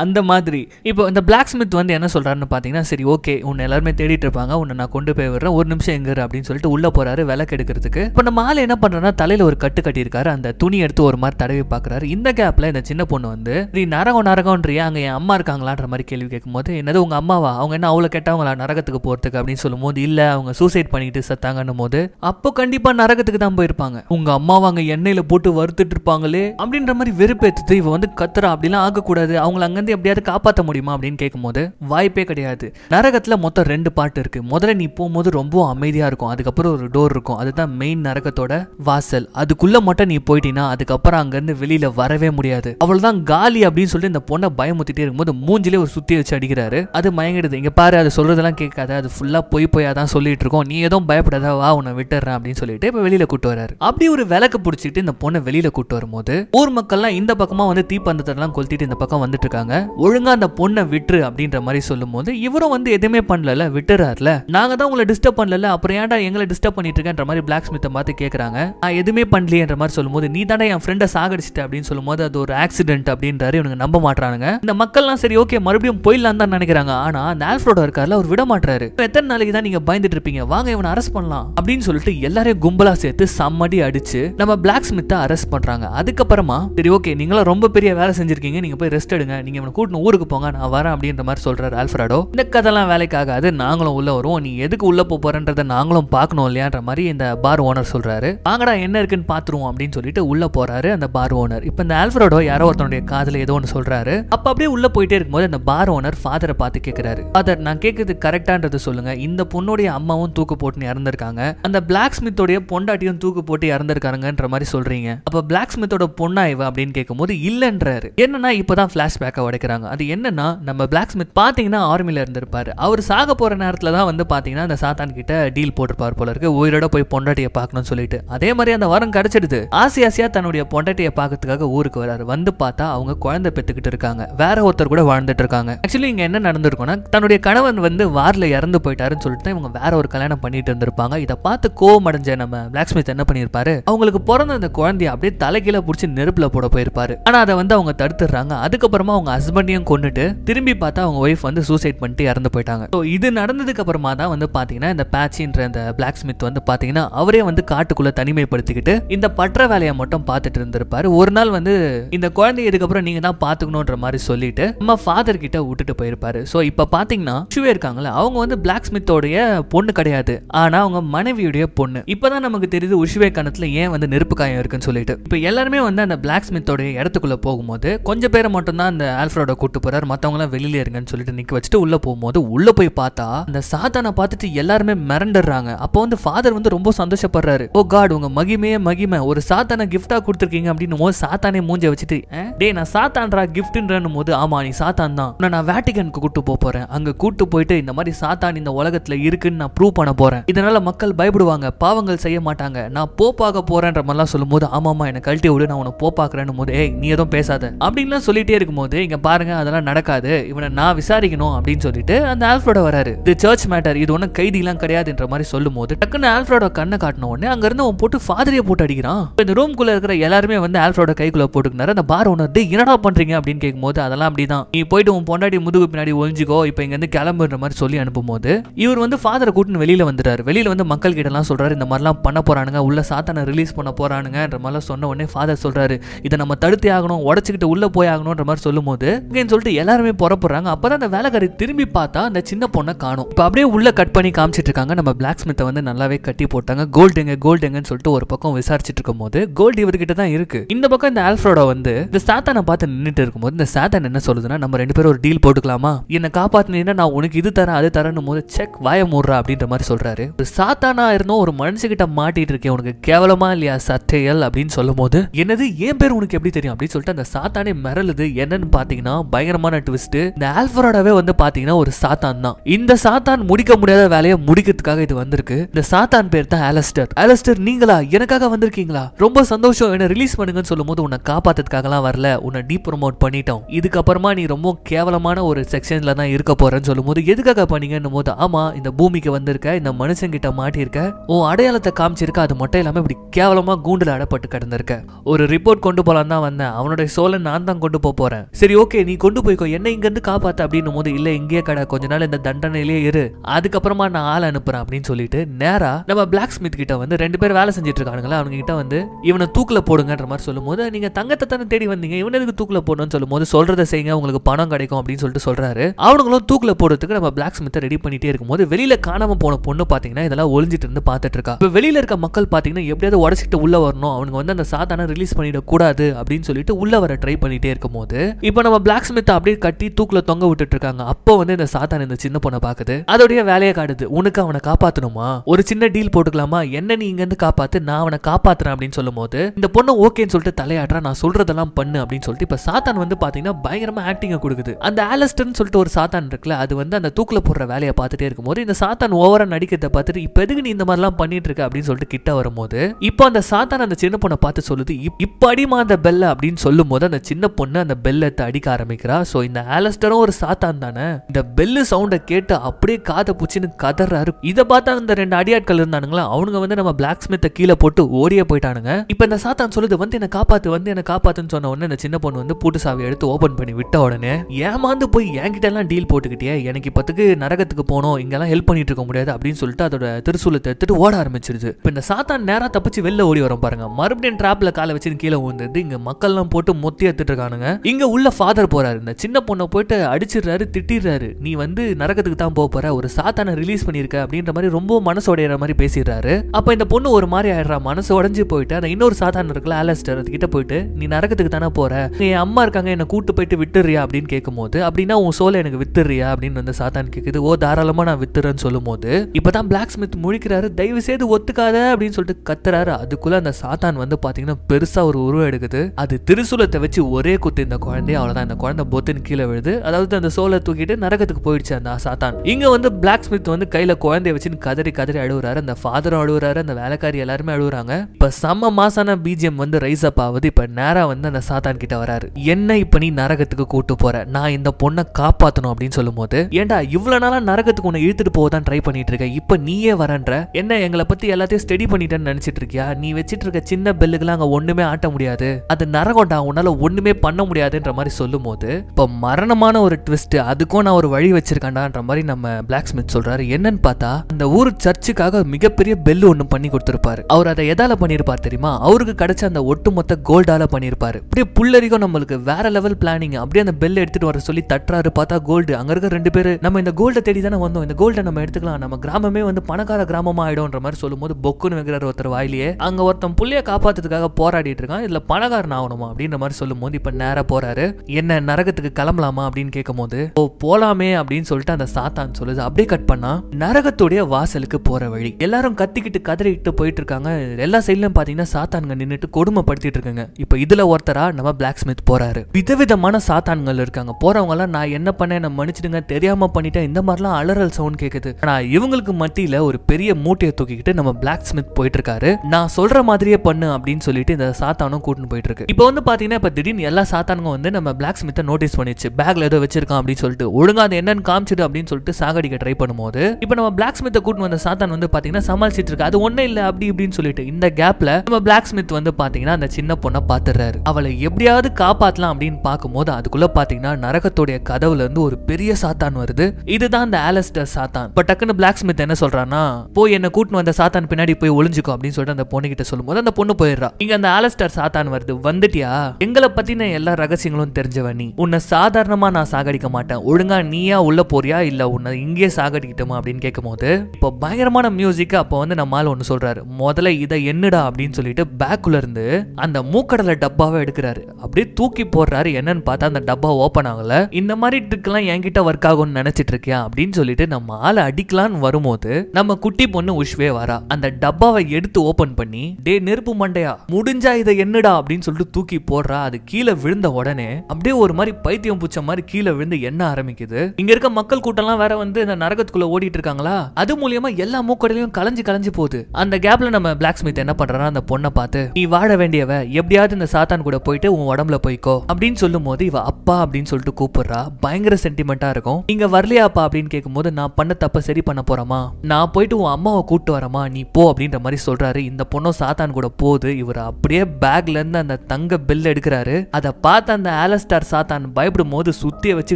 அந்த மாதிரி இப்போ இந்த பிளாக் ஸ்மித் வந்து என்ன சொல்றாருன்னு பாத்தீங்கன்னா சரி ஓகே உன்னை எல்லாருமே தேடிட்டு இருப்பாங்க உன்னை நான் கொண்டு போய் விடுறேன் ஒரு நிமிஷம் எங்க அப்படின்னு சொல்லிட்டு உள்ள போறாரு விளக்கு எடுக்கிறதுக்கு இப்போ நம்ம ஆள் என்ன பண்றேன்னா தலையில ஒரு கட்டு கட்டியிருக்காரு அந்த துணி எடுத்து ஒரு மாதிரி தடவி பாக்குறாரு இந்த கேப்ல இந்த சின்ன பொண்ணு வந்து நீ நரகம் நரகம்ன்றியா அங்கே என் அம்மா இருக்காங்களான்ற மாதிரி கேள்வி கேட்கும்போது என்னது உங்கள் அம்மாவா அவங்க என்ன அவ்வளோ கேட்டவங்களா நரகத்துக்கு போகிறதுக்கு அப்படின்னு சொல்லும்போது இல்லை அவங்க சூசைட் பண்ணிட்டு செத்தாங்கன்னும் போது அப்போ கண்டிப்பாக நரகத்துக்கு தான் போயிருப்பாங்க உங்கள் அம்மாவை அங்கே எண்ணெயில் போட்டு வறுத்துட்டு இருப்பாங்களே அப்படின்ற மாதிரி வெறுப்பேற்று இவ வந்து கத்துறா அப்படிலாம் ஆகக்கூடாது அவங்கள அங்கேருந்து எப்படியாவது காப்பாற்ற முடியுமா அப்படின்னு கேட்கும்போது வாய்ப்பே கிடையாது நரகத்தில் மொத்தம் ரெண்டு பாட்டு இருக்குது முதல்ல நீ போகும்போது ரொம்ப அமைதியாக இருக்கும் அதுக்கப்புறம் ஒரு டோர் இருக்கும் அதுதான் மெயின் நரகத்தோட வாசல் அதுக்குள்ளே மட்டும் நீ போயிட்டீங்கன்னா அதுக்கப்புறம் அங்கேருந்து வெளியில் வரவே முடியாது அவ்வளோதான் தான் காலி அப்படின்னு சொல்லிட்டு இந்த பொண்ணை பயம் முத்திட்டே இருக்கும்போது மூஞ்சிலே ஒரு சுத்தி வச்சு அடிக்கிறாரு அது மயங்கிடுது இங்க பாரு அது சொல்றதெல்லாம் கேட்காது அது ஃபுல்லா பொய் போய் அதான் சொல்லிட்டு இருக்கோம் நீ எதுவும் பயப்படாத வா உன்னை விட்டுறேன் அப்படின்னு சொல்லிட்டு இப்போ வெளியில கூட்டு வராரு அப்படி ஒரு விளக்கு பிடிச்சிட்டு இந்த பொண்ணை வெளியில கூட்டு வரும்போது ஊர் மக்கள்லாம் இந்த பக்கமா வந்து தீப்பந்தத்தை எல்லாம் கொளுத்திட்டு இந்த பக்கம் வந்துட்டு இருக்காங்க ஒழுங்கா அந்த பொண்ணை விட்டுரு அப்படின்ற மாதிரி சொல்லும் போது இவரும் வந்து எதுவுமே பண்ணல விட்டுறாருல நாங்க தான் உங்களை டிஸ்டர்ப் பண்ணல அப்புறம் ஏன்டா எங்களை டிஸ்டர்ப் பண்ணிட்டு இருக்கேன்ற மாதிரி பிளாக் ஸ்மித்தை பார்த்து கேட்கறாங்க நான் எதுவுமே பண்ணலையன்ற மாதிரி சொல்லும்போது நீ தானே என் ஃப்ரெண்டை சாகடிச்சிட்ட அப்படின்னு சொல்லும்போது அது ஒரு ஆக்சிடென்ட் அப்படின்றாரு இவனுக்கு நம்ப மாட்டானுங்க இந்த மக்கள்லாம் சரி ஓகே மறுபடியும் போயிடலாம் தான் நினைக்கிறாங்க ஆனா அந்த ஆல்ஃபோட இருக்கார்ல அவர் விட மாட்டாரு எத்தனை நாளைக்கு தான் நீங்க பயந்துட்டு இருப்பீங்க வாங்க இவனை அரெஸ்ட் பண்ணலாம் அப்படின்னு சொல்லிட்டு எல்லாரையும் கும்பலா சேர்த்து சம்மடி அடிச்சு நம்ம பிளாக் ஸ்மித்தை அரெஸ்ட் பண்றாங்க அதுக்கப்புறமா சரி ஓகே நீங்களும் ரொம்ப பெரிய வேலை செஞ்சிருக்கீங்க நீங்க போய் ரெஸ்ட் எடுங்க நீங்க இவனை கூட்டணும் ஊருக்கு போங்க நான் வரேன் அப்படின்ற மாதிரி சொல்றாரு ஆல்ஃபரடோ இந்த கதெல்லாம் வேலைக்காகாது நாங்களும் உள்ள வருவோம் நீ எதுக்கு உள்ள போறன்றத நாங்களும் பார்க்கணும் இல்லையான்ற மாதிரி இந்த பார் ஓனர் சொல்றாரு வாங்கடா என்ன இருக்குன்னு பாத்துருவோம் அப்படின்னு சொல்லிட்டு உள்ள போறாரு அந்த பார் ஓனர் இப்ப இந்த ஆல்ஃபரடோ யாரோ ஒருத்தனுடைய காதல ஏதோ ஒன்று சொல்றாரு அப்ப அப்படியே உள்ள போயிட்டே இருக்கும்போது அந்த பார் ஓனர் ஃபாதரை பார்த்து கேட்கிறாரு ஃபாதர் நான் கேட்கறது கரெக்டான்றது சொல்லுங்க இந்த பொண்ணுடைய அம்மாவும் தூக்கு போட்டுன்னு இறந்துருக்காங்க அந்த பிளாக் ஸ்மித்தோடைய பொண்டாட்டியும் தூக்கு போட்டு இறந்திருக்காங்கன்ற மாதிரி சொல்றீங்க அப்ப பிளாக் ஸ்மித்தோட பொண்ணா இவ அப்படின்னு கேட்கும்போது இல்லைன்றாரு என்னன்னா இப்பதான் பிளாஷ்பேக்கை உடைக்கிறாங்க அது என்னன்னா நம்ம பிளாக் ஸ்மித் பாத்தீங்கன்னா ஆர்மியில இருந்திருப்பாரு அவர் சாக போற நேரத்துல தான் வந்து பாத்தீங்கன்னா அந்த சாத்தான் கிட்ட டீல் போட்டிருப்பார் போல இருக்கு உயிரோட போய் பொண்டாட்டியை பார்க்கணும்னு சொல்லிட்டு அதே மாதிரி அந்த வாரம் கிடைச்சிடுது ஆசியாசியா தன்னுடைய பொண்டாட்டியை பார்க்கறதுக்காக ஊருக்கு வராரு வந்து பார்த்தா அவங்க குழந்தை பெத்துக்கிட்டு இருக்காங்க வேற ஒருத்தர் கூட வாழ்ந்துட்டு இருக்காங்க ஆக்சுவலி இங்க என்ன நடந்திருக்கும்னா தன்னுடைய கணவன் வந்து வாரில் இறந்து போயிட்டாருன்னு சொல்லிட்டு இவங்க வேற ஒரு கல்யாணம் பண்ணிட்டு இருந்திருப்பாங்க இதை பார்த்து கோவம் அடைஞ்ச நம்ம ஸ்மித் என்ன பண்ணியிருப்பாரு அவங்களுக்கு பிறந்த அந்த குழந்தைய அப்படியே தலைகீழ பிடிச்சி நெருப்பில் போட போயிருப்பாரு ஆனால் அதை வந்து அவங்க தடுத்துடுறாங்க அதுக்கப்புறமா அவங்க ஹஸ்பண்டையும் கொண்டுட்டு திரும்பி பார்த்தா அவங்க ஒய்ஃப் வந்து சூசைட் பண்ணிட்டு இறந்து போயிட்டாங்க ஸோ இது நடந்ததுக்கு அப்புறமா தான் வந்து பார்த்தீங்கன்னா இந்த பேட்சின்ற அந்த பிளாக் ஸ்மித் வந்து பார்த்தீங்கன்னா அவரே வந்து காட்டுக்குள்ள தனிமைப்படுத்திக்கிட்டு இந்த பற்ற வேலையை மட்டும் பார்த்துட்டு இருந்திருப்பாரு ஒரு நாள் வந்து இந்த குழந்தை இதுக்கப்புறம் நீங்க தான் பார்த்துக்கணுன்ற மாதிரி சொல்லிட்டு நம்ம ஃபாதர் கிட்ட விட்டுட்டு போயிருப்பாரு ஸோ இப்போ பார்த்தீங்கன்னா ஷூவே இருக்காங்களா அவங்க வந்து பிளாக் ஸ்மித்தோடைய பொண்ணு கிடையாது ஆனால் அவங்க மனைவியுடைய பொண்ணு இப்போதான் நமக்கு தெரியுது உஷுவே கணத்தில் ஏன் வந்து நெருப்பு காயம் இருக்குன்னு சொல்லிட்டு இப்போ எல்லாருமே வந்து அந்த பிளாக் ஸ்மித்தோடைய இடத்துக்குள்ளே போகும்போது கொஞ்சம் பேரை மட்டும்தான் அந்த ஆல்ஃபரோட கூட்டு போறாரு மற்றவங்களாம் வெளியில இருங்கன்னு சொல்லிட்டு நிற்க வச்சுட்டு உள்ளே போகும்போது உள்ளே போய் பார்த்தா அந்த சாத்தானை பார்த்துட்டு எல்லாருமே மிரண்டுடுறாங்க அப்போ வந்து ஃபாதர் வந்து ரொம்ப சந்தோஷப்படுறாரு ஓ காட் உங்க மகிமையே மகிமை ஒரு சாத்தானை கிஃப்டா கொடுத்துருக்கீங்க அப்படின்னு சாத்தானே மூஞ்ச வச்சுட்டு டே நான் சாத்தான்றா கிஃப்ட்ன்றன்னு போது ஆமாம் நீ சாத்தான் தான் நான் வேட்டிகனுக்கு கூட்டு போக போகிறேன் அங்கே கூட்டு போயிட்டு இந்த மாதிரி சாத்தான் இந்த உலகத்தில் இருக்குன்னு நான் ப்ரூவ் பண்ண போகிறேன் இதனால் மக்கள் பயப்படுவாங்க பாவங்கள் செய்ய மாட்டாங்க நான் போப்பாக போறேன்ற மாதிரிலாம் சொல்லும்போது ஆமாம்மா என்னை கழட்டி விடு நான் உன்னை போப்பாக்குறேன்னு போது ஏய் நீ எதுவும் பேசாத அப்படின்லாம் சொல்லிட்டே இருக்கும்போது இங்கே பாருங்க அதெல்லாம் நடக்காது இவனை நான் விசாரிக்கணும் அப்படின்னு சொல்லிட்டு அந்த ஆல்ஃப்ரோட வராரு இது சர்ச் மேட்டர் இது கைதி கைதிலாம் கிடையாதுன்ற மாதிரி சொல்லும் போது டக்குன்னு ஆல்ஃப்ரோட கண்ணை காட்டின உடனே அங்கேருந்து அவன் போட்டு ஃபாதரிய போட்டு அடிக்கிறான் இந்த ரூம்குள்ளே இருக்கிற எல்லாருமே வந்து ஆல்ஃப்ரோட கைக்குள்ளே போட்டுக்கினாரு அந்த பார் உணர்ந்து என்னடா பண்ணுறீங்க அப்படின்னு கேட்கும்போது அதெல்லாம் அப்படி தான் நீ போயிட்டு உன் பொண்டாட்டி முதுகு பின்னாடி ஒழிஞ்சிக்கோ இப்போ இங்கேருந்து கிளம்புன்ற மாதிரி சொல்லி அனுப்பும்போது இவர் வந்து ஃபாதரை கூட்டின்னு வெளியில் வந்துறாரு வெளியில் வந்து மக்கள் கிட்டலாம் சொல்றாரு இந்த மாதிரிலாம் பண்ண போகிறானுங்க உள்ள சாத்தான ரிலீஸ் பண்ண போறானுங்கன்ற மாதிரிலாம் சொன்ன உடனே ஃபாதர் சொல்றாரு இதை நம்ம தடுத்து ஆகணும் உடச்சிக்கிட்டு உள்ளே போய் ஆகணும்ன்ற மாதிரி சொல்லும்போது இங்கேன்னு சொல்லிட்டு எல்லாருமே புறப்படுறாங்க அப்பதான் அந்த வேலைக்காரி திரும்பி பார்த்தா அந்த சின்ன பொண்ணை காணும் இப்போ அப்படியே உள்ள கட் பண்ணி காமிச்சிட்டு இருக்காங்க நம்ம பிளாக் ஸ்மித்தை வந்து நல்லாவே கட்டி போட்டாங்க கோல்டு எங்க கோல்டு எங்கன்னு சொல்லிட்டு ஒரு பக்கம் விசாரிச்சிட்டு இருக்கும் போது கோல்டு இவர்கிட்ட தான் இருக்கு இந்த பக்கம் இந்த ஆல்ஃப்ரோட வந்து இந்த சாத்தானை பார்த்து நின்றுட்டு இருக்கும்போது இந்த சாத்தான் கேப்டன் என்ன சொல்லுதுன்னா நம்ம ரெண்டு பேரும் ஒரு டீல் போட்டுக்கலாமா என்னை காப்பாத்தினா நான் உனக்கு இது தரேன் அது தரேன்னு போது செக் வாய மூடுறா அப்படின்ற மாதிரி சொல்றாரு ஒரு சாத்தானா இருந்தோம் ஒரு கிட்ட மாட்டிட்டு இருக்கேன் உனக்கு கேவலமா இல்லையா சட்டையல் அப்படின்னு சொல்லும் போது என்னது ஏன் பேர் உனக்கு எப்படி தெரியும் அப்படின்னு சொல்லிட்டு அந்த சாத்தானே மிரளுது என்னன்னு பாத்தீங்கன்னா பயங்கரமான ட்விஸ்ட் இந்த ஆல்பரோடவே வந்து பாத்தீங்கன்னா ஒரு சாத்தான் தான் இந்த சாத்தான் முடிக்க முடியாத வேலையை முடிக்கிறதுக்காக இது வந்திருக்கு இந்த சாத்தான் பேர் தான் அலஸ்டர் அலஸ்டர் நீங்களா எனக்காக வந்திருக்கீங்களா ரொம்ப சந்தோஷம் என்ன ரிலீஸ் பண்ணுங்கன்னு சொல்லும் போது உன்னை காப்பாத்துறதுக்காகலாம் வரல உன்னை டீப் ப்ரொமோட் பண்ணிட்டோம் இது இதுக்கப்புறமா நீ ரொம்ப கேவலமான ஒரு செக்ஷனில் தான் இருக்க போகிறேன்னு சொல்லும்போது எதுக்காக பண்ணீங்கன்னும் போது ஆமாம் இந்த பூமிக்கு வந்திருக்க இந்த மனுஷங்கிட்ட மாட்டியிருக்க உன் அடையாளத்தை காமிச்சிருக்க அது மட்டும் இல்லாமல் இப்படி கேவலமாக கூண்டில் அடப்பட்டு கிடந்திருக்க ஒரு ரிப்போர்ட் கொண்டு போகலாம் தான் வந்தேன் அவனுடைய சோழன் நான் தான் கொண்டு போக போகிறேன் சரி ஓகே நீ கொண்டு போய்க்கோ என்ன இங்கேருந்து காப்பாற்ற அப்படின்னு போது இல்லை இங்கேயே கடை கொஞ்ச நாள் இந்த தண்டனையிலே இரு அதுக்கப்புறமா நான் ஆள் அனுப்புறேன் அப்படின்னு சொல்லிட்டு நேரா நம்ம பிளாக் ஸ்மித் கிட்ட வந்து ரெண்டு பேர் வேலை செஞ்சுட்டு இருக்கானுங்களா அவங்க கிட்ட வந்து இவனை தூக்கில் போடுங்கன்ற மாதிரி சொல்லும்போது நீங்கள் தங்கத்தை தானே தேடி வந்தீங்க இவனுக்கு தூக்கில் போடணும்னு சொல்லும்போது சொல்றது சொல்றதை செய்யுங்க உங்களுக்கு பணம் கிடைக்கும் அப்படின்னு சொல்லிட்டு சொல்றாரு அவனுங்களும் தூக்குல போடுறதுக்கு நம்ம பிளாக் ஸ்மித்தை ரெடி பண்ணிட்டே இருக்கும்போது வெளியில காணாம போன பொண்ணு பாத்தீங்கன்னா இதெல்லாம் ஒளிஞ்சிட்டு இருந்து பார்த்துட்டு இருக்கா இப்ப வெளியில இருக்க மக்கள் பாத்தீங்கன்னா எப்படியாவது உடச்சிட்டு உள்ள வரணும் அவங்க வந்து அந்த சாத்தான ரிலீஸ் பண்ணிட கூடாது அப்படின்னு சொல்லிட்டு உள்ள வர ட்ரை பண்ணிட்டே இருக்கும் போது இப்போ நம்ம பிளாக் ஸ்மித்தை அப்படியே கட்டி தூக்குல தொங்க விட்டுட்டு இருக்காங்க அப்போ வந்து இந்த சாத்தான் இந்த சின்ன பொண்ணை பாக்குது அதோடைய வேலையை காடுது உனக்கு அவனை காப்பாத்தணுமா ஒரு சின்ன டீல் போட்டுக்கலாமா என்ன நீ இங்க இருந்து காப்பாத்து நான் அவனை காப்பாத்துறேன் அப்படின்னு சொல்லும் போது இந்த பொண்ணு ஓகேன்னு சொல்லிட்டு தலையாட்டுறா நான் சொல்றதெல்லாம் பண்ணு அப்படின்னு சொல்லிட்டு இப்ப சாத்தான் வந்து பாத்தீங்கன்னா பயங்கரமா ஆக்டிங்கை கொடுக்குது அந்த ஆலஸ்டர்னு சொல்லிட்டு ஒரு சாத்தான் இருக்குல்ல அது வந்து அந்த தூக்கில் போடுற வேலையை பார்த்துட்டே இருக்கும்போது இந்த சாத்தான் ஓவரா நடிக்கிறத பார்த்துட்டு இப்போ எதுக்கு நீ இந்த மாதிரிலாம் பண்ணிட்டு இருக்க அப்படின்னு சொல்லிட்டு கிட்ட வரும்போது இப்போ அந்த சாத்தான் அந்த சின்ன பொண்ணை பார்த்து சொல்லுது இப்போ அடிமா அந்த பெல்ல அப்படின்னு சொல்லும் போது அந்த சின்ன பொண்ணு அந்த பெல்லத்தை அடிக்க ஆரம்பிக்கிறா ஸோ இந்த ஆலஸ்டரும் ஒரு சாத்தான் தானே இந்த பெல்லு சவுண்டை கேட்டு அப்படியே காதை பூச்சின்னு கதறாரு இதை பார்த்தா அந்த ரெண்டு அடியாட்கள் இருந்தானுங்களா அவனுங்க வந்து நம்ம பிளாக் ஸ்மித்தை கீழே போட்டு ஓடியே போயிட்டானுங்க இப்போ இந்த சாத்தான் சொல்லுது வந்து என்னை காப்பாத்து வந்து என்னை காப்பாத்துன்னு சொன்ன உடனே இந்த சின்ன பொண்ணு வந்து பூட்டு சாவி எடுத்து ஓப்பன் ஓபன் பண்ணி விட்ட உடனே ஏமாந்து போய் என்கிட்ட எல்லாம் டீல் போட்டுக்கிட்டே எனக்கு இப்பத்துக்கு நரகத்துக்கு போனோம் இங்கெல்லாம் ஹெல்ப் பண்ணிட்டு இருக்க முடியாது அப்படின்னு சொல்லிட்டு அதோட திருசூலத்தை எடுத்துட்டு ஓட ஆரம்பிச்சிருச்சு இப்ப இந்த சாத்தான் நேரா தப்பிச்சு வெளில ஓடி வரும் பாருங்க மறுபடியும் டிராப்ல காலை வச்சு கீழே விழுந்துட்டு இங்க மக்கள்லாம் போட்டு மொத்தி எடுத்துட்டு இருக்கானுங்க இங்க உள்ள ஃபாதர் போறாரு இந்த சின்ன பொண்ணை போயிட்டு அடிச்சிடுறாரு திட்டிடுறாரு நீ வந்து நரகத்துக்கு தான் போக போற ஒரு சாத்தான ரிலீஸ் பண்ணிருக்க அப்படின்ற மாதிரி ரொம்ப மனசு உடையிற மாதிரி பேசிடுறாரு அப்ப இந்த பொண்ணு ஒரு மாதிரி ஆயிடுறா மனசு உடஞ்சு போயிட்டு அந்த இன்னொரு சாத்தான இருக்குல்ல ஆலஸ்டர் கிட்ட போயிட்டு நீ நரகத்துக்கு தானே போற என் அம்மா இருக்காங்க என்ன கூட்டு போயிட்டு விட்டுறியா அப்படின்னு கேட்கும்போது அப்படின்னா உன் சோலை எனக்கு வித்துறியா அப்படின்னு வந்து சாத்தான் கேட்குது ஓ தாராளமாக நான் வித்துறேன்னு சொல்லும் போது இப்போதான் பிளாக் ஸ்மித் முழிக்கிறாரு தயவு செய்து ஒத்துக்காத அப்படின்னு சொல்லிட்டு கத்துறாரு அதுக்குள்ளே அந்த சாத்தான் வந்து பார்த்தீங்கன்னா பெருசாக ஒரு உருவம் எடுக்குது அது திருசூலத்தை வச்சு ஒரே குத்து இந்த குழந்தை அவ்வளோதான் இந்த குழந்தை பொத்துன்னு கீழே விழுது அதாவது அந்த சோலை தூக்கிட்டு நரகத்துக்கு போயிடுச்சு அந்த சாத்தான் இங்க வந்து பிளாக் ஸ்மித் வந்து கையில குழந்தைய வச்சுன்னு கதறி கதறி அழுகுறாரு அந்த ஃபாதரும் அழுகுறாரு அந்த வேலைக்காரி எல்லாருமே அழுகுறாங்க இப்ப செம்ம மாசான பிஜிஎம் வந்து ரைஸ் அப் ஆகுது இப்ப நேராக வந்து அந்த சாத்தான் கிட்ட வராரு என்ன இப்ப நீ நரகத்துக்கு கூட்டு போற நான் இந்த பொண்ணை காப்பாத்தணும் அப்படின்னு சொல்லும் போது ஏண்டா இவ்வளவு நாளா நரகத்துக்கு உன்னை இழுத்துட்டு தான் ட்ரை பண்ணிட்டு இருக்க இப்ப நீயே வரன்ற என்ன எங்களை பத்தி எல்லாத்தையும் ஸ்டடி பண்ணிட்டேன்னு நினைச்சிட்டு இருக்கியா நீ வச்சிட்டு இருக்க சின்ன பெல்லுக்கெல்லாம் அங்க ஒண்ணுமே ஆட்ட முடியாது அது நரகம்டா உன்னால ஒண்ணுமே பண்ண முடியாதுன்ற மாதிரி சொல்லும் போது இப்ப மரணமான ஒரு ட்விஸ்ட் அதுக்கும் நான் ஒரு வழி வச்சிருக்கேன்டான்ற மாதிரி நம்ம பிளாக் ஸ்மித் சொல்றாரு என்னன்னு பார்த்தா அந்த ஊர் சர்ச்சுக்காக மிகப்பெரிய பெல் ஒண்ணு பண்ணி கொடுத்திருப்பாரு அவர் அதை எதால பண்ணிருப்பார் தெரியுமா அவருக்கு கிடைச்ச அந்த ஒட்டுமொத்த கோல்டால பண்ணிருப்பாரு அப்படியே புல்லரிக்கும் நம்மளுக்கு வேற லெவல் பிளான் பிளானிங் அப்படியே அந்த பெல் எடுத்துட்டு வர சொல்லி தட்டுறாரு பார்த்தா கோல்டு அங்க இருக்க ரெண்டு பேர் நம்ம இந்த கோல்டை தேடி தானே வந்தோம் இந்த கோல்டை நம்ம எடுத்துக்கலாம் நம்ம கிராமமே வந்து பணக்கார கிராமமா ஆயிடும்ன்ற மாதிரி சொல்லும் போது பொக்குன்னு வைக்கிறார் ஒருத்தர் வாயிலேயே அங்க ஒருத்தன் புள்ளிய காப்பாத்துறதுக்காக போராடிட்டு இருக்கான் இதுல பணக்காரன் ஆகணுமா அப்படின்ற மாதிரி சொல்லும் போது இப்ப நேரா போறாரு என்ன நரகத்துக்கு கிளம்பலாமா அப்படின்னு கேட்கும் போது ஓ போலாமே அப்படின்னு சொல்லிட்டு அந்த சாத்தான் சொல்லுது அப்படியே கட் பண்ணா நரகத்துடைய வாசலுக்கு போற வழி எல்லாரும் கத்திக்கிட்டு கதறிக்கிட்டு போயிட்டு இருக்காங்க எல்லா சைட்லயும் பாத்தீங்கன்னா சாத்தான்கள் நின்னுட்டு கொடுமைப்படுத்திட்டு இருக்காங்க இப்ப இதுல ஒருத்தரா நம்ம பிளாக் ஸ்மித் போறாரு விதவிதமான பயங்கரமான சாத்தான்கள் இருக்காங்க போறவங்கலாம் நான் என்ன பண்ணேன் நான் மன்னிச்சிடுங்க தெரியாம பண்ணிட்டேன் இந்த மாதிரிலாம் அலறல் சவுண்ட் கேட்குது ஆனா இவங்களுக்கு மத்தியில ஒரு பெரிய மூட்டையை தூக்கிக்கிட்டு நம்ம பிளாக் ஸ்மித் போயிட்டு இருக்காரு நான் சொல்ற மாதிரியே பண்ணு அப்படின்னு சொல்லிட்டு இந்த சாத்தானும் கூட்டின்னு போயிட்டு இருக்கு இப்போ வந்து பாத்தீங்கன்னா இப்ப திடீர்னு எல்லா சாத்தானுங்க வந்து நம்ம பிளாக் ஸ்மித்தை நோட்டீஸ் பண்ணிச்சு பேக்ல ஏதோ வச்சிருக்கான் அப்படின்னு சொல்லிட்டு ஒழுங்கா அது என்னன்னு காமிச்சிடு அப்படின்னு சொல்லிட்டு சாகடிக்க ட்ரை பண்ணும்போது இப்போ நம்ம பிளாக் ஸ்மித்தை கூட்டு வந்த சாத்தான் வந்து பாத்தீங்கன்னா சமாளிச்சிட்டு இருக்கு அது ஒண்ணு இல்ல அப்படி இப்படின்னு சொல்லிட்டு இந்த கேப்ல நம்ம பிளாக் ஸ்மித் வந்து பாத்தீங்கன்னா அந்த சின்ன பொண்ணை பாத்துறாரு அவளை எப்படியாவது காப்பாத்தலாம் அப்படின்னு பார்க்கும்போது போது அதுக்குள்ள பாத்தீங்கன்னா நரகத்துடைய கதவுல இருந்து ஒரு பெரிய சாத்தான் வருது இதுதான் அந்த ஆலஸ்டர் சாத்தான் இப்ப டக்குன்னு பிளாக் ஸ்மித் என்ன சொல்றான்னா போய் என்ன கூட்டுன்னு வந்த சாத்தான் பின்னாடி போய் ஒளிஞ்சுக்கோ அப்படின்னு சொல்லிட்டு அந்த பொண்ணு கிட்ட சொல்லும்போது அந்த பொண்ணு போயிடுறா இங்க அந்த ஆலஸ்டர் சாத்தான் வருது வந்துட்டியா எங்களை பத்தின எல்லா ரகசியங்களும் தெரிஞ்சவ நீ உன்னை சாதாரணமா நான் சாகடிக்க மாட்டேன் ஒழுங்கா நீயா உள்ள போறியா இல்ல உன்னை இங்கேயே சாகடிக்கிட்டோமா அப்படின்னு கேட்கும் போது இப்போ பயங்கரமான மியூசிக் அப்போ வந்து நம்மால ஒண்ணு சொல்றாரு முதல்ல இதை என்னடா அப்படின்னு சொல்லிட்டு பேக்குள்ள இருந்து அந்த மூக்கடலை டப்பாவை எடுக்கிறாரு அப்படியே தூக்கி போடுறாரு என்னன்னு பார்த்தா அந்த டப்பா ஓப்பன் ஆகல இந்த மாதிரி ட்ரிக்லாம் என்கிட்ட ஒர்க் ஆகும்னு நினைச்சிட்டு இருக்கியா அப்படின்னு சொல்லிட்டு நம்ம ஆளை அடிக்கலான்னு வரும்போது நம்ம குட்டி பொண்ணு உஷ்வே வரா அந்த டப்பாவை எடுத்து ஓபன் பண்ணி டே நெருப்பு மண்டையா முடிஞ்சா இதை என்னடா அப்படின்னு சொல்லிட்டு தூக்கி போடுறா அது கீழே விழுந்த உடனே அப்படியே ஒரு மாதிரி பைத்தியம் பூச்ச மாதிரி கீழே விழுந்து என்ன ஆரம்பிக்குது இங்க இருக்க மக்கள் கூட்டம்லாம் வேற வந்து இந்த நரகத்துக்குள்ள ஓடிட்டு இருக்காங்களா அது மூலியமா எல்லா மூக்கடையிலும் கலைஞ்சு கலைஞ்சு போகுது அந்த கேப்ல நம்ம பிளாக் ஸ்மித் என்ன பண்றா அந்த பொண்ணை பார்த்து நீ வாழ வேண்டியவ எப்படியாவது இந்த சாத்தான் கூட போயிட்டு உன் உடம்புல போய்க்கோ அப்படின்னு சொல்லும் போது இவ அப்பா அப்படின்னு சொல்லிட்டு கூப்பிடுறா பயங்கர சென்டிமெண்ட்டாக இருக்கும் நீங்க வரலையாப்பா அப்படின்னு கேட்கும்போது நான் பண்ண தப்பை சரி பண்ண போறமா நான் போயிட்டு உன் அம்மாவை கூப்பிட்டு வரமா நீ போ அப்படின்ற மாதிரி சொல்கிறாரு இந்த பொண்ணும் சாத்தான் கூட போகுது இவர் அப்படியே பேக்லேருந்து அந்த தங்க பில் எடுக்கிறாரு அதை பார்த்து அந்த ஆலஸ்டார் சாத்தான் பயப்படும் போது சுத்திய வச்சு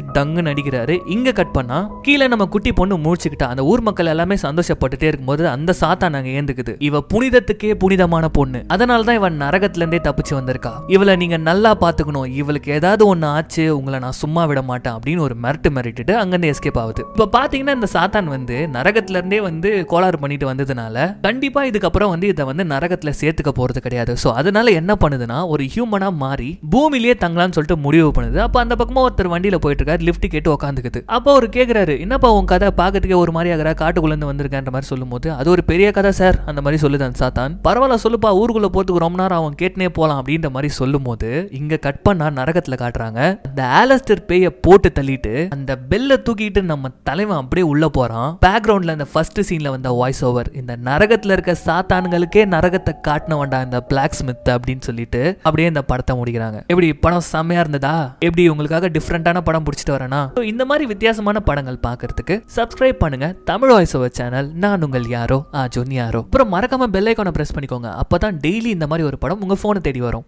டங்குன்னு அடிக்கிறாரு இங்கே கட் பண்ணால் கீழே நம்ம குட்டி பொண்ணு முடிச்சுக்கிட்டா அந்த ஊர் மக்கள் எல்லாமே சந்தோஷப்பட்டுட்டே இருக்கும்போது அந்த சாத்தான் அங்க ஏந்துக்குது இவ புனிதத்துக்கே புனிதமான பொண்ணு அதனாலதான் தான் இவன் நரகத்துலேருந்தே தப்பிச்சு வந்திருக்கா இவளை நீங்கள் நல்லா பார்த்துக்கணும் இவளுக்கு ஏதாவது ஏதாவது ஒன்று ஆச்சு உங்களை நான் சும்மா விட மாட்டேன் அப்படின்னு ஒரு மிரட்டு மிரட்டிட்டு அங்கேருந்து எஸ்கேப் ஆகுது இப்போ பார்த்தீங்கன்னா இந்த சாத்தான் வந்து நரகத்துலேருந்தே வந்து கோளாறு பண்ணிட்டு வந்ததுனால கண்டிப்பாக இதுக்கப்புறம் வந்து இதை வந்து நரகத்தில் சேர்த்துக்க போகிறது கிடையாது ஸோ அதனால என்ன பண்ணுதுன்னா ஒரு ஹியூமனாக மாறி பூமிலேயே தங்கலாம்னு சொல்லிட்டு முடிவு பண்ணுது அப்போ அந்த பக்கமாக ஒருத்தர் வண்டியில் போயிட்டு இருக்காரு லிஃப்ட் கேட்டு உட்காந்துக்குது அப்போ அவர் கேட்குறாரு என்னப்பா உன் கதை பார்க்கறதுக்கே ஒரு மாதிரி ஆகிறா காட்டுக்குள்ளேருந்து வந்திருக்கேன்ற மாதிரி சொல்லும்போது அது ஒரு பெரிய கதை சார் அந்த மாதிரி சொல்லுது அந்த சாத்தான் பரவாயில்ல சொல்லுப்பா ஊருக்குள்ளே போகிறதுக்கு ரொம்ப நேரம் அவன் கேட்டுனே போகலாம் அப்படின்ற மாதிரி சொல்லும்போது இங்கே கட் பண்ணால் நரகத்தில் காட்டு காட்டுறாங்க அந்த ஆலஸ்டர் பேய போட்டு தள்ளிட்டு அந்த பெல்ல தூக்கிட்டு நம்ம தலைவன் அப்படியே உள்ள போறான் பேக்ரவுண்ட்ல அந்த ஃபர்ஸ்ட் சீன்ல வந்த வாய்ஸ் ஓவர் இந்த நரகத்துல இருக்க சாத்தானுங்களுக்கே நரகத்தை வேண்டாம் இந்த பிளாக் ஸ்மித் அப்படின்னு சொல்லிட்டு அப்படியே இந்த படத்தை முடிக்கிறாங்க எப்படி படம் செம்மையா இருந்ததா எப்படி உங்களுக்காக டிஃப்ரெண்டான படம் பிடிச்சிட்டு வரேனா இந்த மாதிரி வித்தியாசமான படங்கள் பாக்குறதுக்கு சப்ஸ்கிரைப் பண்ணுங்க தமிழ் வாய்ஸ் ஓவர் சேனல் நான் உங்கள் யாரோ ஆ ஜோன் யாரோ அப்புறம் மறக்காம பெல் ஐக்கானை பிரஸ் பண்ணிக்கோங்க அப்பதான் டெய்லி இந்த மாதிரி ஒரு படம் உங்க போனை தேடி வரும்